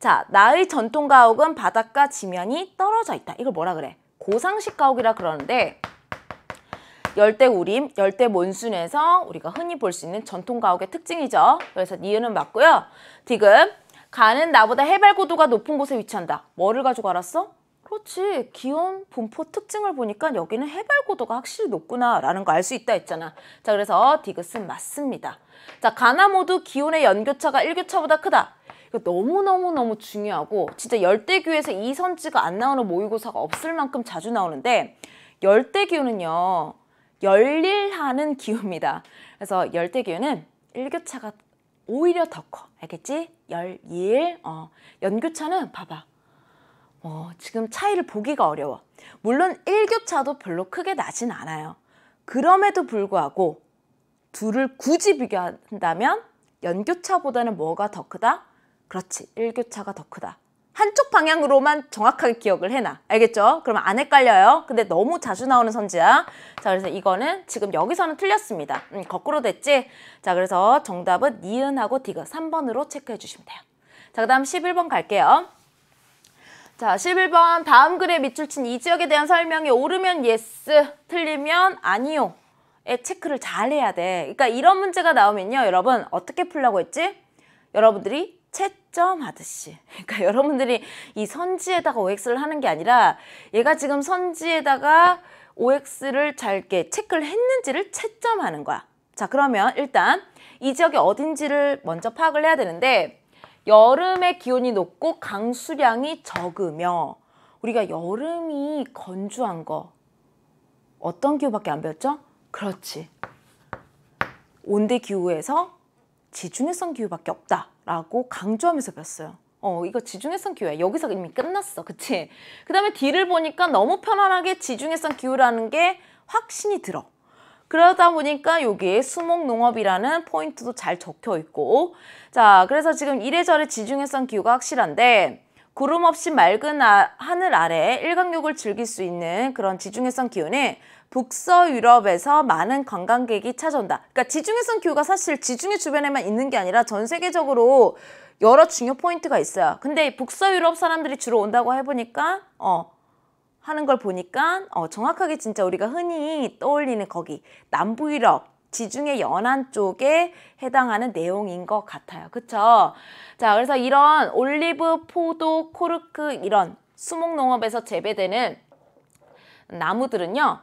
자 나의 전통 가옥은 바닷가 지면이 떨어져 있다 이걸 뭐라 그래 고상식 가옥이라 그러는데 열대 우림, 열대 몬순에서 우리가 흔히 볼 수 있는 전통 가옥의 특징이죠. 그래서 니은은 맞고요. 디귿, 가는 나보다 해발 고도가 높은 곳에 위치한다. 뭐를 가지고 알았어? 그렇지. 기온, 분포 특징을 보니까 여기는 해발 고도가 확실히 높구나라는 거 알 수 있다 했잖아. 자, 그래서 디귿은 맞습니다. 자, 가나 모두 기온의 연교차가 일교차보다 크다. 이거 너무너무너무 중요하고 진짜 열대기후에서이 선지가 안 나오는 모의고사가 없을 만큼 자주 나오는데 열대기후는요 열일하는 기후입니다. 그래서 열대 기후는 일교차가 오히려 더 커. 알겠지? 열일. 어. 연교차는 봐봐. 어, 지금 차이를 보기가 어려워. 물론 일교차도 별로 크게 나진 않아요. 그럼에도 불구하고 둘을 굳이 비교한다면 연교차보다는 뭐가 더 크다? 그렇지. 일교차가 더 크다. 한쪽 방향으로만 정확하게 기억을 해놔. 알겠죠? 그러면 안 헷갈려요. 근데 너무 자주 나오는 선지야. 자, 그래서 이거는 지금 여기서는 틀렸습니다. 음, 거꾸로 됐지? 자, 그래서 정답은 니은하고 디귿 3번으로 체크해 주시면 돼요. 자, 그 다음 11번 갈게요. 자, 11번 다음 글에 밑줄 친 이 지역에 대한 설명이 오르면 예스, 틀리면 아니요. 에 체크를 잘 해야 돼. 그러니까 이런 문제가 나오면요. 여러분 어떻게 풀라고 했지? 여러분들이 채점하듯이 그러니까 여러분들이 이 선지에다가 OX를 하는 게 아니라 얘가 지금 선지에다가 OX를 잘게 체크를 했는지를 채점하는 거야 자 그러면 일단 이 지역이 어딘지를 먼저 파악을 해야 되는데 여름의 기온이 높고 강수량이 적으며 우리가 여름이 건조한 거 어떤 기후밖에 안 배웠죠? 그렇지 온대 기후에서 지중해성 기후밖에 없다라고 강조하면서 배웠어요. 어, 이거 지중해성 기후야. 여기서 이미 끝났어. 그치? 그 다음에 뒤를 보니까 너무 편안하게 지중해성 기후라는 게 확신이 들어. 그러다 보니까 여기에 수목농업이라는 포인트도 잘 적혀 있고 자 그래서 지금 이래저래 지중해성 기후가 확실한데 구름 없이 맑은 아, 하늘 아래 일광욕을 즐길 수 있는 그런 지중해성 기후는 북서 유럽에서 많은 관광객이 찾아온다. 그러니까 지중해성 기후가 사실 지중해 주변에만 있는 게 아니라 전 세계적으로 여러 중요 포인트가 있어요. 근데 북서 유럽 사람들이 주로 온다고 해보니까 어 하는 걸 보니까 어 정확하게 진짜 우리가 흔히 떠올리는 거기 남부 유럽 지중해 연안 쪽에 해당하는 내용인 것 같아요. 그렇죠 자, 그래서 이런 올리브, 포도, 코르크 이런 수목농업에서 재배되는 나무들은요.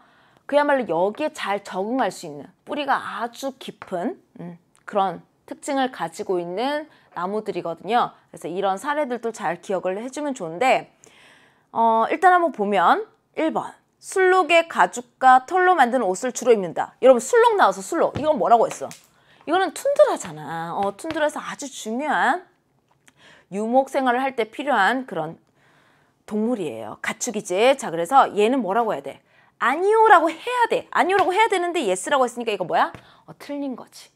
그야말로 여기에 잘 적응할 수 있는 뿌리가 아주 깊은 음, 그런 특징을 가지고 있는 나무들이거든요. 그래서 이런 사례들도 잘 기억을 해주면 좋은데 어, 일단 한번 보면 1번 술록의 가죽과 털로 만든 옷을 주로 입는다. 여러분 술록 나와서 술록 이건 뭐라고 했어? 이거는 툰드라잖아. 어, 툰드라에서 아주 중요한 유목 생활을 할 때 필요한 그런 동물이에요. 가축이지. 자 그래서 얘는 뭐라고 해야 돼? 아니요라고 해야 돼. 아니요라고 해야 되는데 예스라고 했으니까 이거 뭐야? 어, 틀린 거지.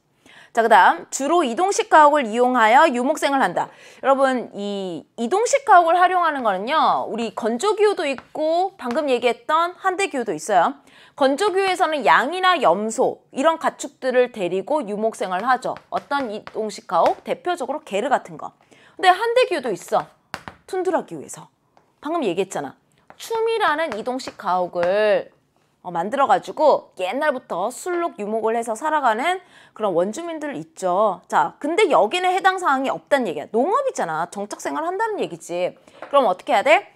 자, 그 다음 주로 이동식 가옥을 이용하여 유목생을 한다. 여러분 이 이동식 가옥을 활용하는 거는요. 우리 건조기호도 있고 방금 얘기했던 한대기호도 있어요. 건조기호에서는 양이나 염소 이런 가축들을 데리고 유목생을 하죠. 어떤 이동식 가옥? 대표적으로 게르 같은 거. 근데 한대기호도 있어. 툰드라 기호에서. 방금 얘기했잖아. 춤이라는 이동식 가옥을 어, 만들어가지고 옛날부터 술록 유목을 해서 살아가는 그런 원주민들 있죠. 자, 근데 여기는 해당 사항이 없다는 얘기야. 농업이잖아. 정착생활 한다는 얘기지. 그럼 어떻게 해야 돼?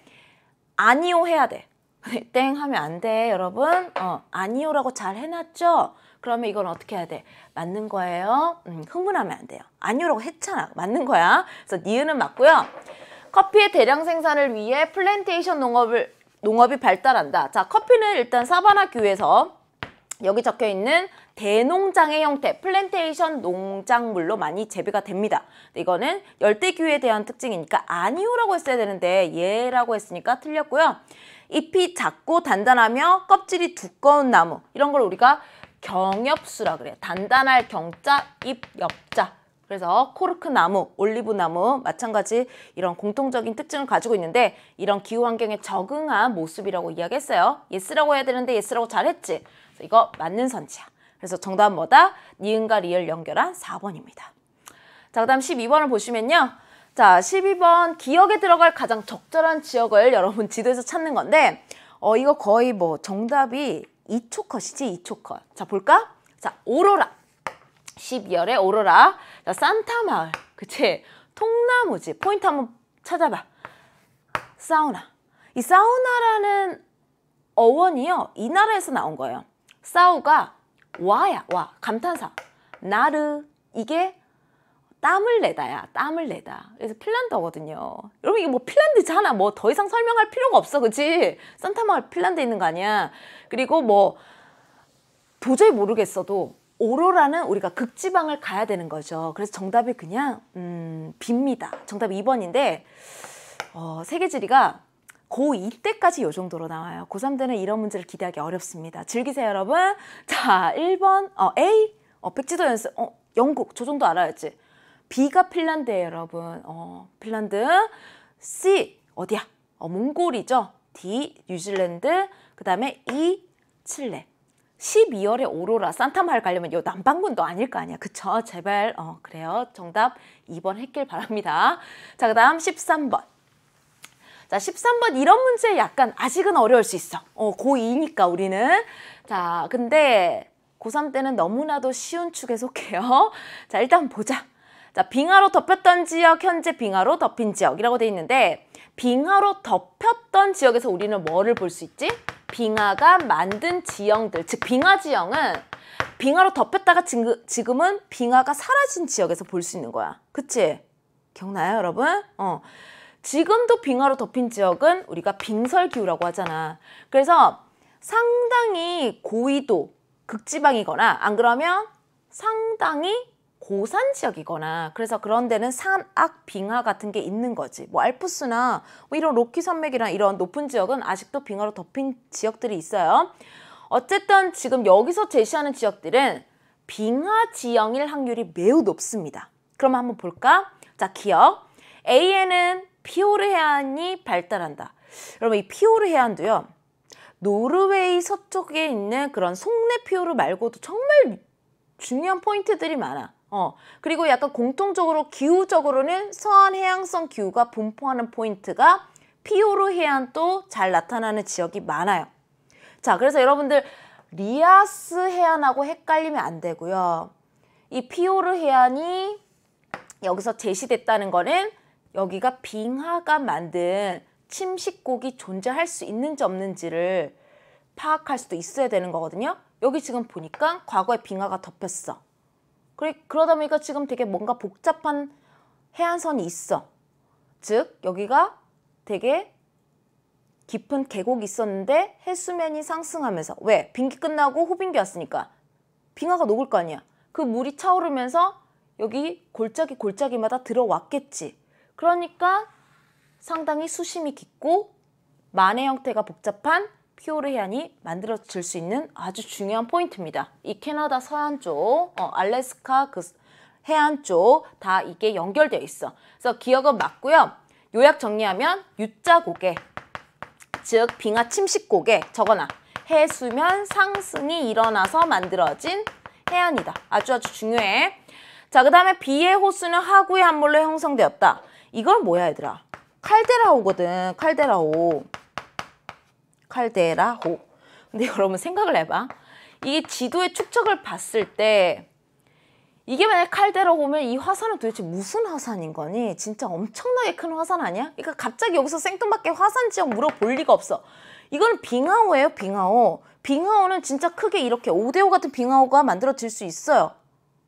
아니요 해야 돼. [laughs] 땡 하면 안 돼, 여러분. 어, 아니요라고 잘 해놨죠? 그러면 이건 어떻게 해야 돼? 맞는 거예요? 음, 흥분하면 안 돼요. 아니요라고 했잖아. 맞는 거야. 그래서 니은은 맞고요. 커피의 대량 생산을 위해 플랜테이션 농업을 농업이 발달한다. 자, 커피는 일단 사바나 교에서 여기 적혀 있는 대농장의 형태, 플랜테이션 농작물로 많이 재배가 됩니다. 이거는 열대기후에 대한 특징이니까 아니오라고 했어야 되는데 예라고 했으니까 틀렸고요. 잎이 작고 단단하며 껍질이 두꺼운 나무 이런 걸 우리가 경엽수라 그래요. 단단할 경자, 잎, 엽자 그래서 코르크 나무, 올리브 나무 마찬가지 이런 공통적인 특징을 가지고 있는데 이런 기후 환경에 적응한 모습이라고 이야기했어요. 예스라고 해야 되는데 예스라고 잘했지. 그래서 이거 맞는 선지야. 그래서 정답은 뭐다? 니은과 리을 연결한 4번입니다. 자, 그 다음 12번을 보시면요. 자, 12번 기억에 들어갈 가장 적절한 지역을 [laughs] 여러분 지도에서 찾는 건데 어 이거 거의 뭐 정답이 이초 컷이지 이초 컷. 자, 볼까? 자, 오로라. 1 2열에 오로라 자, 산타마을 그치? 통나무지 포인트 한번 찾아봐 사우나 이 사우나라는 어원이요 이 나라에서 나온 거예요 사우가 와야 와 감탄사 나르 이게 땀을 내다야 땀을 내다 그래서 핀란드거든요 여러분 이게 뭐 핀란드잖아 뭐 더 이상 설명할 필요가 없어 그치 산타마을 핀란드에 있는 거 아니야 그리고 뭐 도저히 모르겠어도 오로라는 우리가 극지방을 가야 되는 거죠. 그래서 정답이 그냥 음, 빕니다. 정답이 2번인데 어, 세계지리가 고 2 때까지 요 정도로 나와요. 고3 때는 이런 문제를 기대하기 어렵습니다. 즐기세요, 여러분. 자, 1번, 어, A, 어, 백지도 연습, 어, 영국, 저 정도 알아야지. B가 핀란드예요, 여러분. 어, 핀란드. C, 어디야? 어, 몽골이죠. D, 뉴질랜드. 그 다음에 E, 칠레. 12월에 오로라 산타마을 가려면 요 남방군도 아닐 거 아니야. 그쵸? 제발 어 그래요. 정답 2번 했길 바랍니다. 자, 그 다음 13번. 자, 13번 이런 문제 약간 아직은 어려울 수 있어. 어, 고2니까 우리는. 자, 근데 고3 때는 너무나도 쉬운 축에 속해요. [laughs] 자, 일단 보자. 자, 빙하로 덮였던 지역, 현재 빙하로 덮인 지역이라고 돼 있는데 빙하로 덮였던 지역에서 우리는 뭐를 볼 수 있지? 빙하가 만든 지형들 즉 빙하 지형은 빙하로 덮였다가 지금은 빙하가 사라진 지역에서 볼 수 있는 거야 그치? 기억나요 여러분? 어. 지금도 빙하로 덮인 지역은 우리가 빙설기후라고 하잖아 그래서 상당히 고위도 극지방이거나 안 그러면 상당히 고산 지역이거나 그래서 그런 데는 산악 빙하 같은 게 있는 거지 뭐 알프스나 뭐 이런 로키 산맥이나 이런 높은 지역은 아직도 빙하로 덮인 지역들이 있어요 어쨌든 지금 여기서 제시하는 지역들은 빙하 지형일 확률이 매우 높습니다 그럼 한번 볼까? 자 기억 A에는 피오르 해안이 발달한다 여러분 이 피오르 해안도요 노르웨이 서쪽에 있는 그런 속내 피오르 말고도 정말 중요한 포인트들이 많아 어, 그리고 약간 공통적으로 기후적으로는 서한 해양성 기후가 분포하는 포인트가 피오르 해안도 잘 나타나는 지역이 많아요. 자, 그래서 여러분들 리아스 해안하고 헷갈리면 안 되고요. 이 피오르 해안이 여기서 제시됐다는 거는 여기가 빙하가 만든 침식곡이 존재할 수 있는지 없는지를 파악할 수도 있어야 되는 거거든요. 여기 지금 보니까 과거에 빙하가 덮였어. 그래, 그러다 보니까 지금 되게 뭔가 복잡한 해안선이 있어. 즉 여기가 되게 깊은 계곡이 있었는데 해수면이 상승하면서 왜? 빙기 끝나고 호빙기 왔으니까 빙하가 녹을 거 아니야. 그 물이 차오르면서 여기 골짜기 골짜기마다 들어왔겠지. 그러니까 상당히 수심이 깊고 만의 형태가 복잡한 피오르해안이 만들어질 수 있는 아주 중요한 포인트입니다. 이 캐나다 서안 쪽, 어, 알래스카 그 해안 쪽 다 이게 연결되어 있어. 그래서 기억은 맞고요. 요약 정리하면 U자 고개, 즉 빙하 침식 고개 적어놔. 해수면 상승이 일어나서 만들어진 해안이다. 아주 아주 중요해. 자, 그 다음에 비의 호수는 하구의 한물로 형성되었다. 이건 뭐야 얘들아? 칼데라호거든, 칼데라호. 칼데라호. 근데 여러분 생각을 해봐. 이게 지도의 축적을 봤을 때 이게 만약 칼데라 보면 이 화산은 도대체 무슨 화산인 거니? 진짜 엄청나게 큰 화산 아니야? 그러니까 갑자기 여기서 생뚱맞게 화산 지역 물어볼 리가 없어. 이건 빙하호예요, 빙하호. 빙하호는 진짜 크게 이렇게 오대5 같은 빙하호가 만들어질 수 있어요.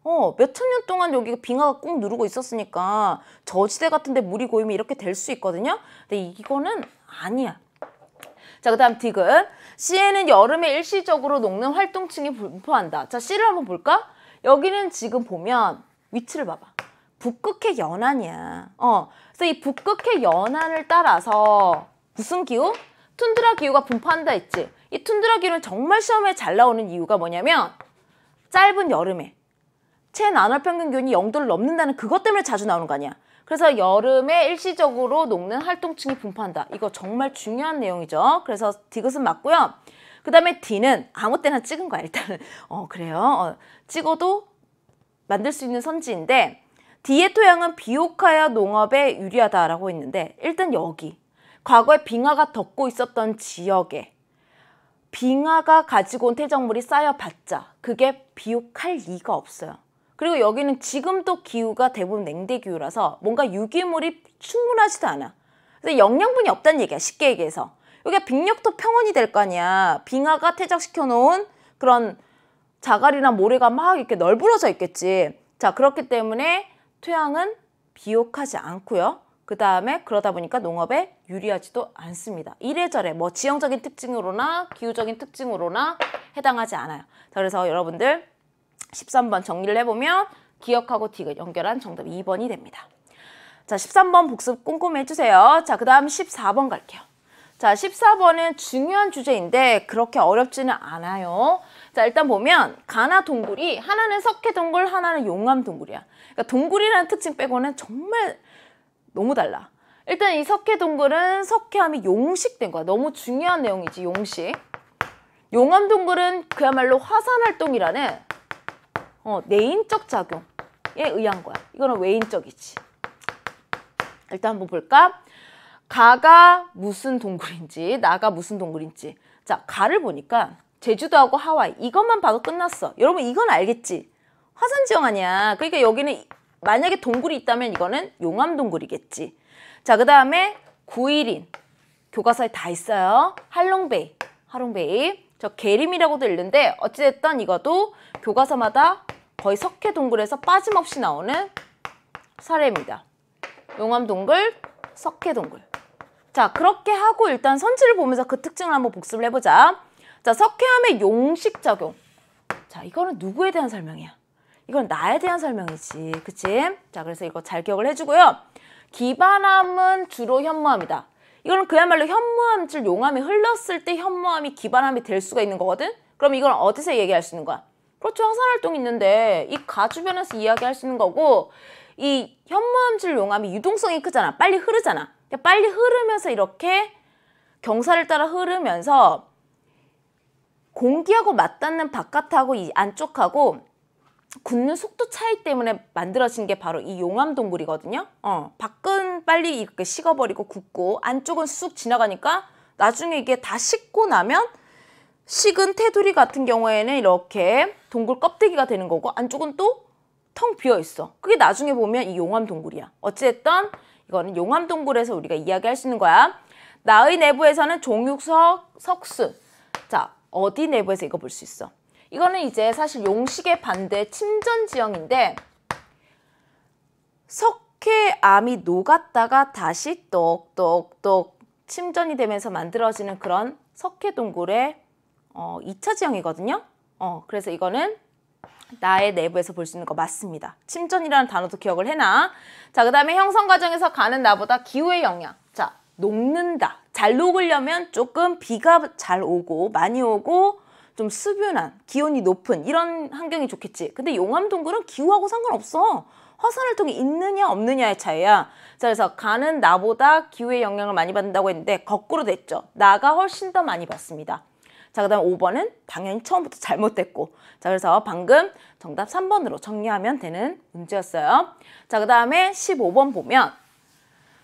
어, 몇천 년 동안 여기가 빙하가 꾹 누르고 있었으니까 저지대 같은 데 물이 고이면 이렇게 될 수 있거든요. 근데 이거는 아니야. 자, 그 다음 디귿. C에는 여름에 일시적으로 녹는 활동층이 분포한다. 자, C를 한번 볼까? 여기는 지금 보면 위치를 봐봐. 북극해 연안이야. 어. 그래서 이 북극해 연안을 따라서 무슨 기후? 툰드라 기후가 분포한다 했지. 이 툰드라 기후는 정말 시험에 잘 나오는 이유가 뭐냐면 짧은 여름에 최난월 평균 기온이 0도를 넘는다는 그것 때문에 자주 나오는 거 아니야. 그래서 여름에 일시적으로 녹는 활동층이 분포한다. 이거 정말 중요한 내용이죠. 그래서 디귿은 맞고요. 그 다음에 D는 아무 때나 찍은 거야 일단은. [laughs] 어 그래요? 어, 찍어도 만들 수 있는 선지인데 D의 토양은 비옥하여 농업에 유리하다라고 했는데 일단 여기 과거에 빙하가 덮고 있었던 지역에 빙하가 가지고 온 퇴적물이 쌓여봤자 그게 비옥할 리가 없어요. 그리고 여기는 지금도 기후가 대부분 냉대 기후라서 뭔가 유기물이 충분하지도 않아. 그래서 영양분이 없다는 얘기야 쉽게 얘기해서. 여기가 빙력도 평원이 될 거 아니야. 빙하가 퇴적시켜 놓은 그런 자갈이나 모래가 막 이렇게 널브러져 있겠지. 자 그렇기 때문에 토양은 비옥하지 않고요. 그 다음에 그러다 보니까 농업에 유리하지도 않습니다. 이래저래 뭐 지형적인 특징으로나 기후적인 특징으로나 해당하지 않아요. 자, 그래서 여러분들 십삼 번 정리를 해보면 기억하고 디귿 연결한 정답 이번이 됩니다. 자, 십삼 번 복습 꼼꼼히 해주세요. 자, 그 다음 십사 번 갈게요. 자, 십사 번은 중요한 주제인데 그렇게 어렵지는 않아요. 자, 일단 보면 가나 동굴이 하나는 석회 동굴, 하나는 용암 동굴이야. 그러니까 동굴이라는 특징 빼고는 정말 너무 달라. 일단 이 석회 동굴은 석회암이 용식된 거야. 너무 중요한 내용이지, 용식. 용암 동굴은 그야말로 화산 활동이라는 어, 내인적 작용에 의한 거야. 이거는 외인적이지. 일단 한번 볼까? 가가 무슨 동굴인지 나가 무슨 동굴인지 자 가를 보니까 제주도하고 하와이 이것만 봐도 끝났어 여러분 이건 알겠지 화산지형 아니야 그러니까 여기는 만약에 동굴이 있다면 이거는 용암동굴이겠지 자그 다음에 구일인 교과서에 다 있어요 할롱베이 할롱베이 저 게림이라고도 읽는데 어찌됐든 이것도 교과서마다 거의 석회동굴에서 빠짐없이 나오는 사례입니다. 용암동굴, 석회동굴. 자, 그렇게 하고 일단 선지를 보면서 그 특징을 한번 복습을 해보자. 자, 석회암의 용식작용. 자, 이거는 누구에 대한 설명이야? 이건 나에 대한 설명이지. 그치? 자, 그래서 이거 잘 기억을 해주고요. 기반암은 주로 현무암이다. 이거는 그야말로 현무암질 용암이 흘렀을 때 현무암이 기반암이 될 수가 있는 거거든? 그럼 이건 어디서 얘기할 수 있는 거야? 그렇죠. 화산활동이 있는데 이 가 주변에서 이야기할 수 있는 거고 이 현무암질 용암이 유동성이 크잖아. 빨리 흐르잖아. 그러니까 빨리 흐르면서 이렇게 경사를 따라 흐르면서 공기하고 맞닿는 바깥하고 이 안쪽하고 굳는 속도 차이 때문에 만들어진 게 바로 이 용암 동굴이거든요. 어, 밖은 빨리 이렇게 식어버리고 굳고 안쪽은 쑥 지나가니까 나중에 이게 다 식고 나면 식은 테두리 같은 경우에는 이렇게 동굴 껍데기가 되는 거고 안쪽은 또 텅 비어 있어. 그게 나중에 보면 이 용암 동굴이야. 어찌됐든 이거는 용암 동굴에서 우리가 이야기할 수 있는 거야. 나의 내부에서는 종육석, 석수 자, 어디 내부에서 이거 볼 수 있어? 이거는 이제 사실 용식의 반대 침전 지형인데 석회암이 녹았다가 다시 똑똑똑 침전이 되면서 만들어지는 그런 석회동굴의 어, 2차 지형이거든요. 어, 그래서 이거는 나의 내부에서 볼 수 있는 거 맞습니다. 침전이라는 단어도 기억을 해놔. 자, 그 다음에 형성 과정에서 가는 나보다 기후의 영향. 자, 녹는다. 잘 녹으려면 조금 비가 잘 오고 많이 오고 좀 수변한 기온이 높은 이런 환경이 좋겠지. 근데 용암동굴은 기후하고 상관없어. 화산을 통해 있느냐 없느냐의 차이야. 자, 그래서 가는 나보다 기후의 영향을 많이 받는다고 했는데 거꾸로 됐죠. 나가 훨씬 더 많이 받습니다. 자, 그 다음에 5번은 당연히 처음부터 잘못됐고 자, 그래서 방금 정답 3번으로 정리하면 되는 문제였어요. 자, 그 다음에 15번 보면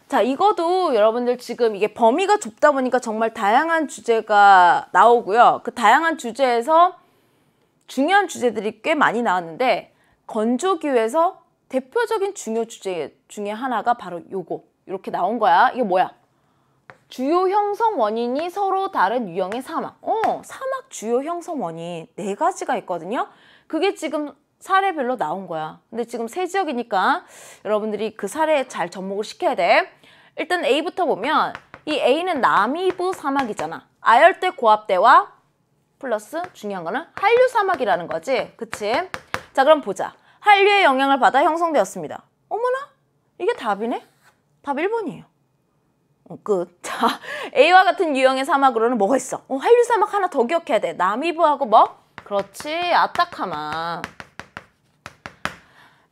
자, 이것도 여러분들 지금 이게 범위가 좁다 보니까 정말 다양한 주제가 나오고요. 그 다양한 주제에서 중요한 주제들이 꽤 많이 나왔는데 건조기에서 대표적인 중요 주제 중에 하나가 바로 요거 이렇게 나온 거야. 이게 뭐야? 주요 형성 원인이 서로 다른 유형의 사막. 어, 사막 주요 형성 원인 네 가지가 있거든요. 그게 지금 사례별로 나온 거야. 근데 지금 세 지역이니까 여러분들이 그 사례에 잘 접목을 시켜야 돼. 일단 A부터 보면 이 A는 남이부 사막이잖아. 아열대 고압대와 플러스 중요한 거는 한류 사막이라는 거지. 그치? 자 그럼 보자. 한류의 영향을 받아 형성되었습니다. 어머나? 이게 답이네? 답 1번이에요. 어, 끝. [laughs] 자, A와 같은 유형의 사막으로는 뭐가 있어? 어, 한류 사막 하나 더 기억해야 돼. 나미브하고 뭐? 그렇지, 아타카마.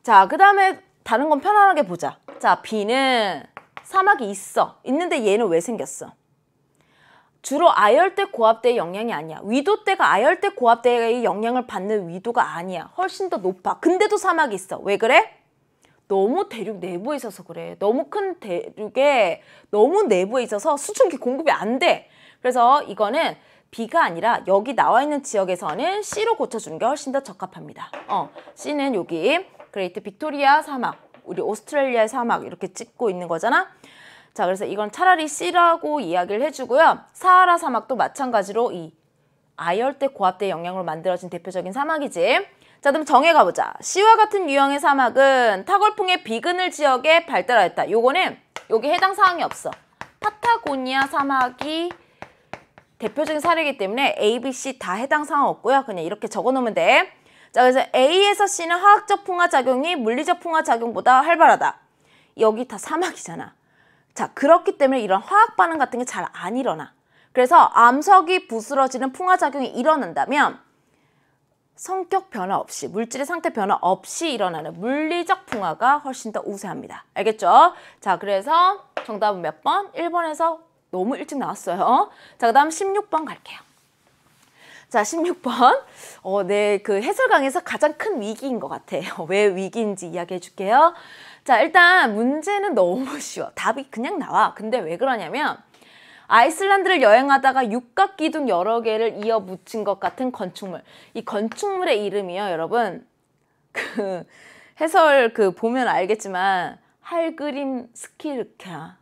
자, 그 다음에 다른 건 편안하게 보자. 자, B는 사막이 있어. 있는데 얘는 왜 생겼어? 주로 아열대 고압대의 영향이 아니야. 위도대가 아열대 고압대의 영향을 받는 위도가 아니야. 훨씬 더 높아. 근데도 사막이 있어. 왜 그래? 너무 대륙 내부에 있어서 그래. 너무 큰 대륙에 너무 내부에 있어서 수증기 공급이 안 돼. 그래서 이거는 B가 아니라 여기 나와 있는 지역에서는 C로 고쳐주는 게 훨씬 더 적합합니다. 어, C는 여기 그레이트 빅토리아 사막, 우리 오스트레일리아 사막 이렇게 찍고 있는 거잖아. 자, 그래서 이건 차라리 C라고 이야기를 해주고요. 사하라 사막도 마찬가지로 이 아열대 고압대 영향으로 만들어진 대표적인 사막이지. 자 그럼 정해 가보자. 시와 같은 유형의 사막은 타골풍의 비그늘 지역에 발달하였다. 요거는 여기 해당 사항이 없어. 파타고니아 사막이 대표적인 사례이기 때문에 A, B, C 다 해당 사항 없고요. 그냥 이렇게 적어놓으면 돼. 자 그래서 A에서 C는 화학적 풍화 작용이 물리적 풍화 작용보다 활발하다. 여기 다 사막이잖아. 자 그렇기 때문에 이런 화학 반응 같은 게 잘 안 일어나. 그래서 암석이 부스러지는 풍화 작용이 일어난다면 성격 변화 없이 물질의 상태 변화 없이 일어나는 물리적 풍화가 훨씬 더 우세합니다. 알겠죠? 자 그래서 정답은 몇 번? 1번에서 너무 일찍 나왔어요. 자 그다음 16번 갈게요. 자 16번 어, 네, 그 해설 강에서 가장 큰 위기인 것 같아요. [laughs] 왜 위기인지 이야기해 줄게요. 자 일단 문제는 너무 쉬워. 답이 그냥 나와. 근데 왜 그러냐면 아이슬란드를 여행하다가 육각기둥 여러 개를 이어 붙인 것 같은 건축물. 이 건축물의 이름이요, 여러분. 그 해설 그 보면 알겠지만 할그림 스키르케아.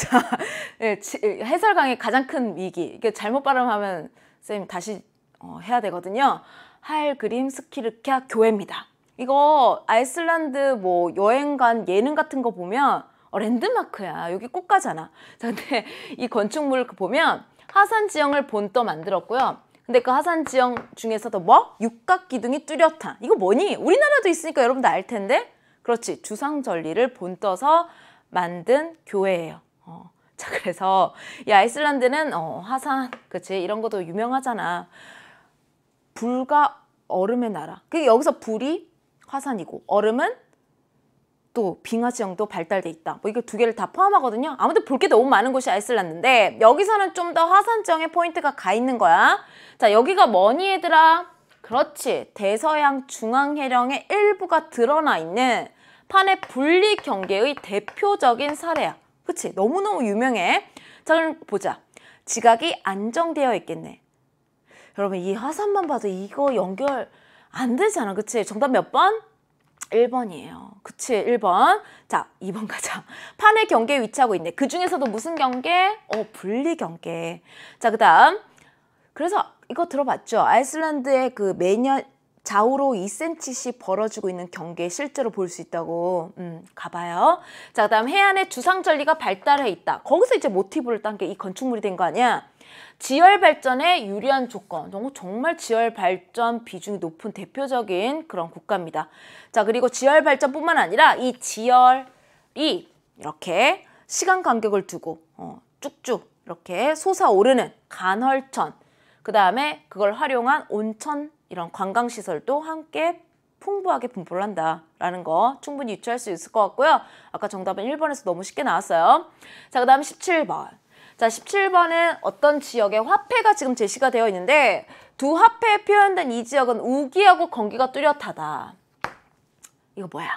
자, [laughs] 예, 예, 해설 강의 가장 큰 위기. 이게 잘못 발음하면 쌤 다시 어, 해야 되거든요. 할그림 스키르케아 교회입니다. 이거 아이슬란드 뭐 여행 간 예능 같은 거 보면 어, 랜드마크야. 여기 꼭 가잖아. 자, [laughs] 근데 이 건축물을 그 보면 화산 지형을 본떠 만들었고요. 근데 그화산 지형 중에서도 뭐? 육각 기둥이 뚜렷한. 이거 뭐니? 우리나라도 있으니까 여러분도 알 텐데. 그렇지. 주상 전리를 본떠서 만든 교회예요. 어. [laughs] 자, 그래서 이 아이슬란드는 어, 화산, 그치 이런 것도 유명하잖아. 불과 얼음의 나라. 그게 여기서 불이 화산이고 얼음은 또 빙하 지형도 발달돼 있다. 뭐 이거 두 개를 다 포함하거든요. 아무튼 볼 게 너무 많은 곳이 아이슬란드인데 여기서는 좀 더 화산 지형의 포인트가 가 있는 거야. 자 여기가 뭐니 얘들아? 그렇지 대서양 중앙해령의 일부가 드러나 있는 판의 분리 경계의 대표적인 사례야. 그치 너무너무 유명해. 자 그럼 보자. 지각이 안정되어 있겠네. 여러분 이 화산만 봐도 이거 연결 안 되잖아. 그치 정답 몇 번? 1번이에요. 그치, 1번. 자, 2번 가자. 판의 경계에 위치하고 있네. 그 중에서도 무슨 경계? 어, 분리 경계. 자, 그 다음. 그래서 이거 들어봤죠? 아이슬란드의 그 매년 좌우로 2cm씩 벌어지고 있는 경계 실제로 볼 수 있다고 음, 가봐요. 자, 그 다음 해안의 주상절리가 발달해 있다. 거기서 이제 모티브를 딴 게 이 건축물이 된 거 아니야? 지열 발전에 유리한 조건, 정말 지열 발전 비중이 높은 대표적인 그런 국가입니다. 자, 그리고 지열 발전뿐만 아니라 이 지열이 이렇게 시간 간격을 두고 어, 쭉쭉 이렇게 솟아오르는 간헐천, 그 다음에 그걸 활용한 온천 이런 관광시설도 함께 풍부하게 분포를 한다라는 거 충분히 유추할 수 있을 것 같고요. 아까 정답은 1번에서 너무 쉽게 나왔어요. 자, 그 다음 17번. 자, 17번은 어떤 지역의 화폐가 지금 제시가 되어 있는데 두 화폐에 표현된 이 지역은 우기하고 건기가 뚜렷하다. 이거 뭐야?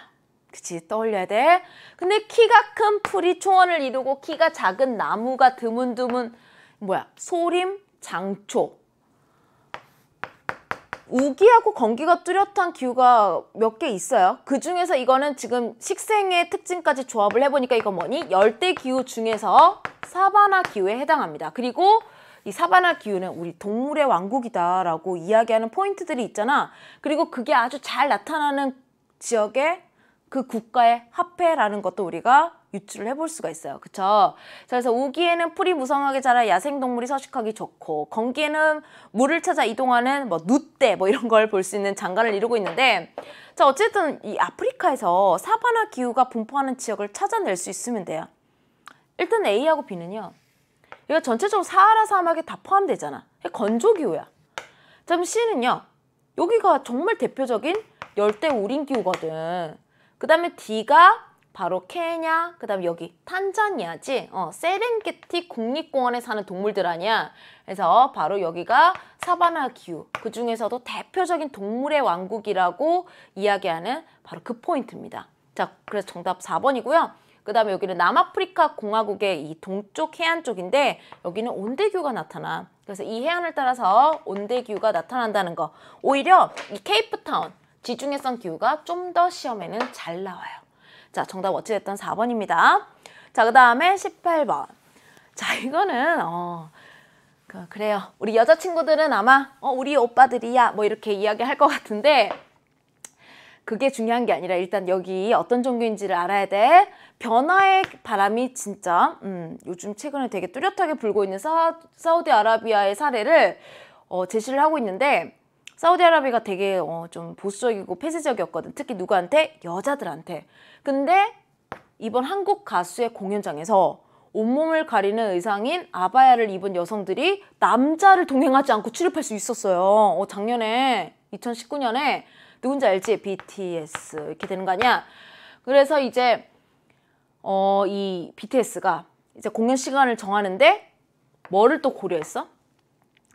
그치 떠올려야 돼. 근데 키가 큰 풀이 초원을 이루고 키가 작은 나무가 드문드문 뭐야 소림, 장초, 우기하고 건기가 뚜렷한 기후가 몇 개 있어요. 그 중에서 이거는 지금 식생의 특징까지 조합을 해보니까 이거 뭐니? 열대 기후 중에서 사바나 기후에 해당합니다. 그리고 이 사바나 기후는 우리 동물의 왕국이다라고 이야기하는 포인트들이 있잖아. 그리고 그게 아주 잘 나타나는 지역에 그 국가의 화폐라는 것도 우리가 유추를 해볼 수가 있어요. 그쵸? 그래서 우기에는 풀이 무성하게 자라 야생동물이 서식하기 좋고 건기에는 물을 찾아 이동하는 뭐누대뭐 뭐 이런 걸 볼 수 있는 장관을 이루고 있는데 자 어쨌든 이 아프리카에서 사바나 기후가 분포하는 지역을 찾아낼 수 있으면 돼요. 일단 A하고 B는요. 이거 전체적으로 사하라 사막에 다 포함되잖아. 건조 기후야. 그럼 C는요. 여기가 정말 대표적인 열대 우린 기후거든. 그 다음에 D가 바로 케냐, 그 다음에 여기 탄자니아지, 어, 세렌게티 국립공원에 사는 동물들 아니야. 그래서 바로 여기가 사바나 기후, 그 중에서도 대표적인 동물의 왕국이라고 이야기하는 바로 그 포인트입니다. 자, 그래서 정답 4번이고요. 그 다음에 여기는 남아프리카 공화국의 이 동쪽 해안 쪽인데 여기는 온대기후가 나타나. 그래서 이 해안을 따라서 온대기후가 나타난다는 거. 오히려 이 케이프타운, 지중해성 기후가 좀 더 시험에는 잘 나와요. 자, 정답 어찌됐든 4번입니다. 자, 그 다음에 18번. 자, 이거는 어... 그, 래요 우리 여자친구들은 아마 어, 우리 오빠들이야 뭐 이렇게 이야기할 것 같은데 그게 중요한 게 아니라 일단 여기 어떤 종교인지를 알아야 돼. 변화의 바람이 진짜 음, 요즘 최근에 되게 뚜렷하게 불고 있는 사, 사우디아라비아의 사례를 어, 제시를 하고 있는데 사우디아라비아가 되게 어, 좀 보수적이고 폐쇄적이었거든. 특히 누구한테? 여자들한테. 근데 이번 한국 가수의 공연장에서 온몸을 가리는 의상인 아바야를 입은 여성들이 남자를 동행하지 않고 출입할 수 있었어요. 어, 작년에 2019년에 누군지 알지? BTS 이렇게 되는 거 아니야? 그래서 이제 어, 이 BTS가 이제 공연 시간을 정하는데 뭐를 또 고려했어?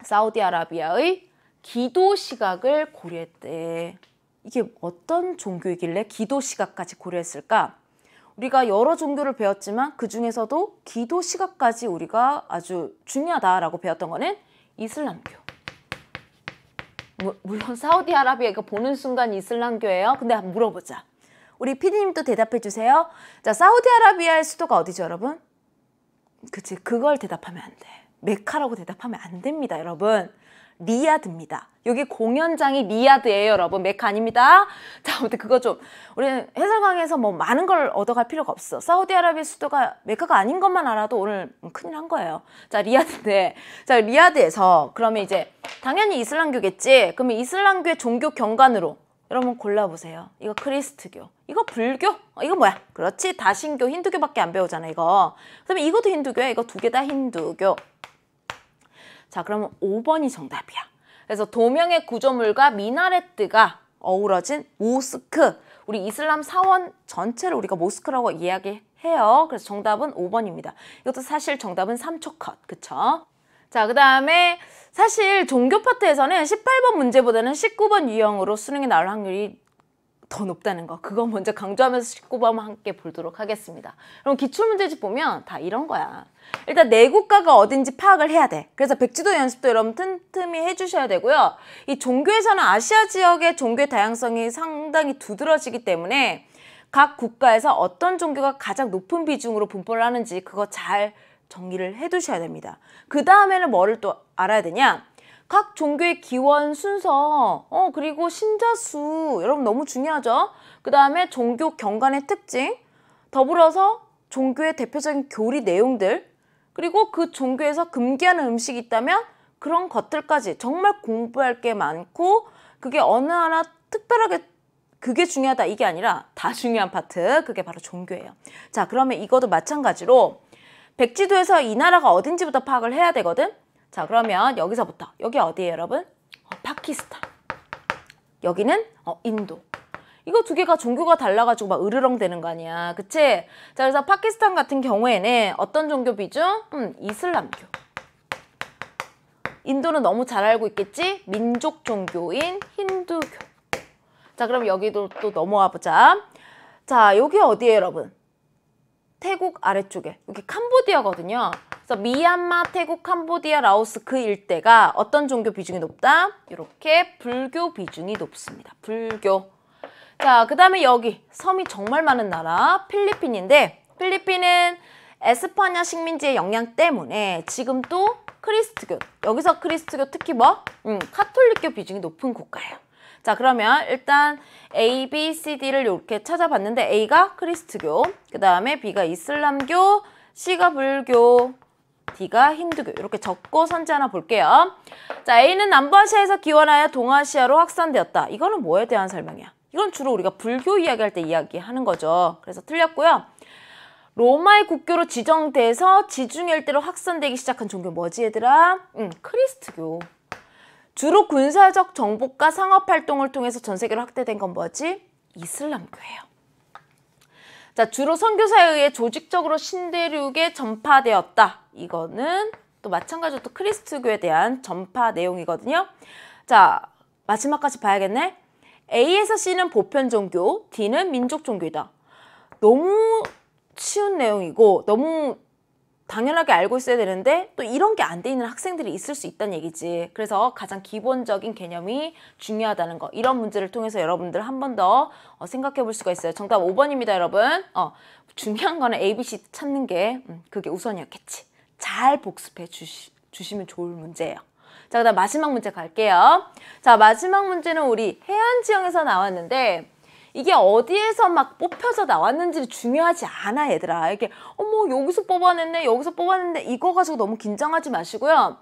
사우디아라비아의 기도 시각을 고려했대. 이게 어떤 종교이길래 기도 시각까지 고려했을까? 우리가 여러 종교를 배웠지만 그 중에서도 기도 시각까지 우리가 아주 중요하다라고 배웠던 거는 이슬람교. 뭐, 물론 사우디아라비아가 보는 순간 이슬람교예요. 근데 한번 물어보자. 우리 피디님도 대답해 주세요. 자, 사우디아라비아의 수도가 어디죠, 여러분? 그치, 그걸 대답하면 안 돼. 메카라고 대답하면 안 됩니다, 여러분. 리야드입니다 여기 공연장이 리야드예요 여러분. 메카 아닙니다. 자, 아무튼 그거 좀 우리는 해설강에서 뭐 많은 걸 얻어갈 필요가 없어. 사우디아라비아 수도가 메카가 아닌 것만 알아도 오늘 큰일 난 거예요. 자, 리아드인데 자, 리아드에서 그러면 이제 당연히 이슬람교겠지. 그러면 이슬람교의 종교 경관으로 여러분 골라보세요. 이거 크리스트교, 이거 불교, 어, 이거 뭐야? 그렇지, 다신교, 힌두교밖에 안 배우잖아, 이거. 그러면 이것도 힌두교야. 이거 두 개 다 힌두교. 자 그러면 5번이 정답이야. 그래서 도명의 구조물과 미나레트가 어우러진 모스크. 우리 이슬람 사원 전체를 우리가 모스크라고 이야기해요. 그래서 정답은 5번입니다. 이것도 사실 정답은 3초 컷. 그쵸? 자, 그 다음에 사실 종교 파트에서는 18번 문제보다는 19번 유형으로 수능에 나올 확률이 더 높다는 거 그거 먼저 강조하면서 19번 함께 보도록 하겠습니다. 그럼 기출문제집 보면 다 이런 거야. 일단 내 네 국가가 어딘지 파악을 해야 돼. 그래서 백지도 연습도 여러분 틈틈이 해주셔야 되고요. 이 종교에서는 아시아 지역의 종교의 다양성이 상당히 두드러지기 때문에 각 국가에서 어떤 종교가 가장 높은 비중으로 분포를 하는지 그거 잘 정리를 해두셔야 됩니다. 그 다음에는 뭐를 또 알아야 되냐? 각 종교의 기원 순서 어 그리고 신자 수 여러분 너무 중요하죠 그 다음에 종교 경관의 특징 더불어서 종교의 대표적인 교리 내용들 그리고 그 종교에서 금기하는 음식이 있다면 그런 것들까지 정말 공부할 게 많고 그게 어느 하나 특별하게 그게 중요하다 이게 아니라 다 중요한 파트 그게 바로 종교예요 자 그러면 이것도 마찬가지로 백지도에서 이 나라가 어딘지부터 파악을 해야 되거든 자 그러면 여기서부터 여기 어디예요 여러분? 어, 파키스탄 여기는 어, 인도 이거 두 개가 종교가 달라가지고 막 으르렁 되는 거 아니야 그치? 자 그래서 파키스탄 같은 경우에는 어떤 종교 비중? 음, 이슬람교 인도는 너무 잘 알고 있겠지? 민족 종교인 힌두교 자 그럼 여기도 또 넘어와 보자 자 여기 어디예요 여러분? 태국 아래쪽에 여기 캄보디아거든요 그래서 미얀마, 태국, 캄보디아, 라오스 그 일대가 어떤 종교 비중이 높다? 이렇게 불교 비중이 높습니다. 불교. 자, 그 다음에 여기 섬이 정말 많은 나라 필리핀인데 필리핀은 에스파냐 식민지의 영향 때문에 지금도 크리스트교 여기서 크리스트교 특히 뭐? 음, 카톨릭교 비중이 높은 국가예요. 자 그러면 일단 A, B, C, D를 이렇게 찾아봤는데 A가 크리스트교 그 다음에 B가 이슬람교 C가 불교 D가 힌두교 이렇게 적고 선지 하나 볼게요. 자 A는 남부아시아에서 기원하여 동아시아로 확산되었다. 이거는 뭐에 대한 설명이야? 이건 주로 우리가 불교 이야기할 때 이야기하는 거죠. 그래서 틀렸고요. 로마의 국교로 지정돼서 지중 일대로 확산되기 시작한 종교 뭐지 얘들아? 응, 음, 크리스트교. 주로 군사적 정복과 상업 활동을 통해서 전 세계로 확대된 건 뭐지? 이슬람교예요. 자, 주로 선교사에 의해 조직적으로 신대륙에 전파되었다. 이거는 또 마찬가지로 또 크리스트교에 대한 전파 내용이거든요. 자, 마지막까지 봐야겠네. A에서 C는 보편 종교, D는 민족 종교이다. 너무 쉬운 내용이고 너무 당연하게 알고 있어야 되는데 또 이런 게 안 돼 있는 학생들이 있을 수 있다는 얘기지. 그래서 가장 기본적인 개념이 중요하다는 거. 이런 문제를 통해서 여러분들 한 번더 어, 생각해 볼 수가 있어요. 정답 5번입니다, 여러분. 어, 중요한 거는 ABC 찾는 게 음, 그게 우선이었겠지. 잘 복습해 주시, 주시면 좋을 문제예요. 자, 그다음 마지막 문제 갈게요. 자, 마지막 문제는 우리 해안 지형에서 나왔는데 이게 어디에서 막 뽑혀서 나왔는지 중요하지 않아 얘들아 이게 어머 여기서 뽑아냈네 여기서 뽑아냈네 이거 가지고 너무 긴장하지 마시고요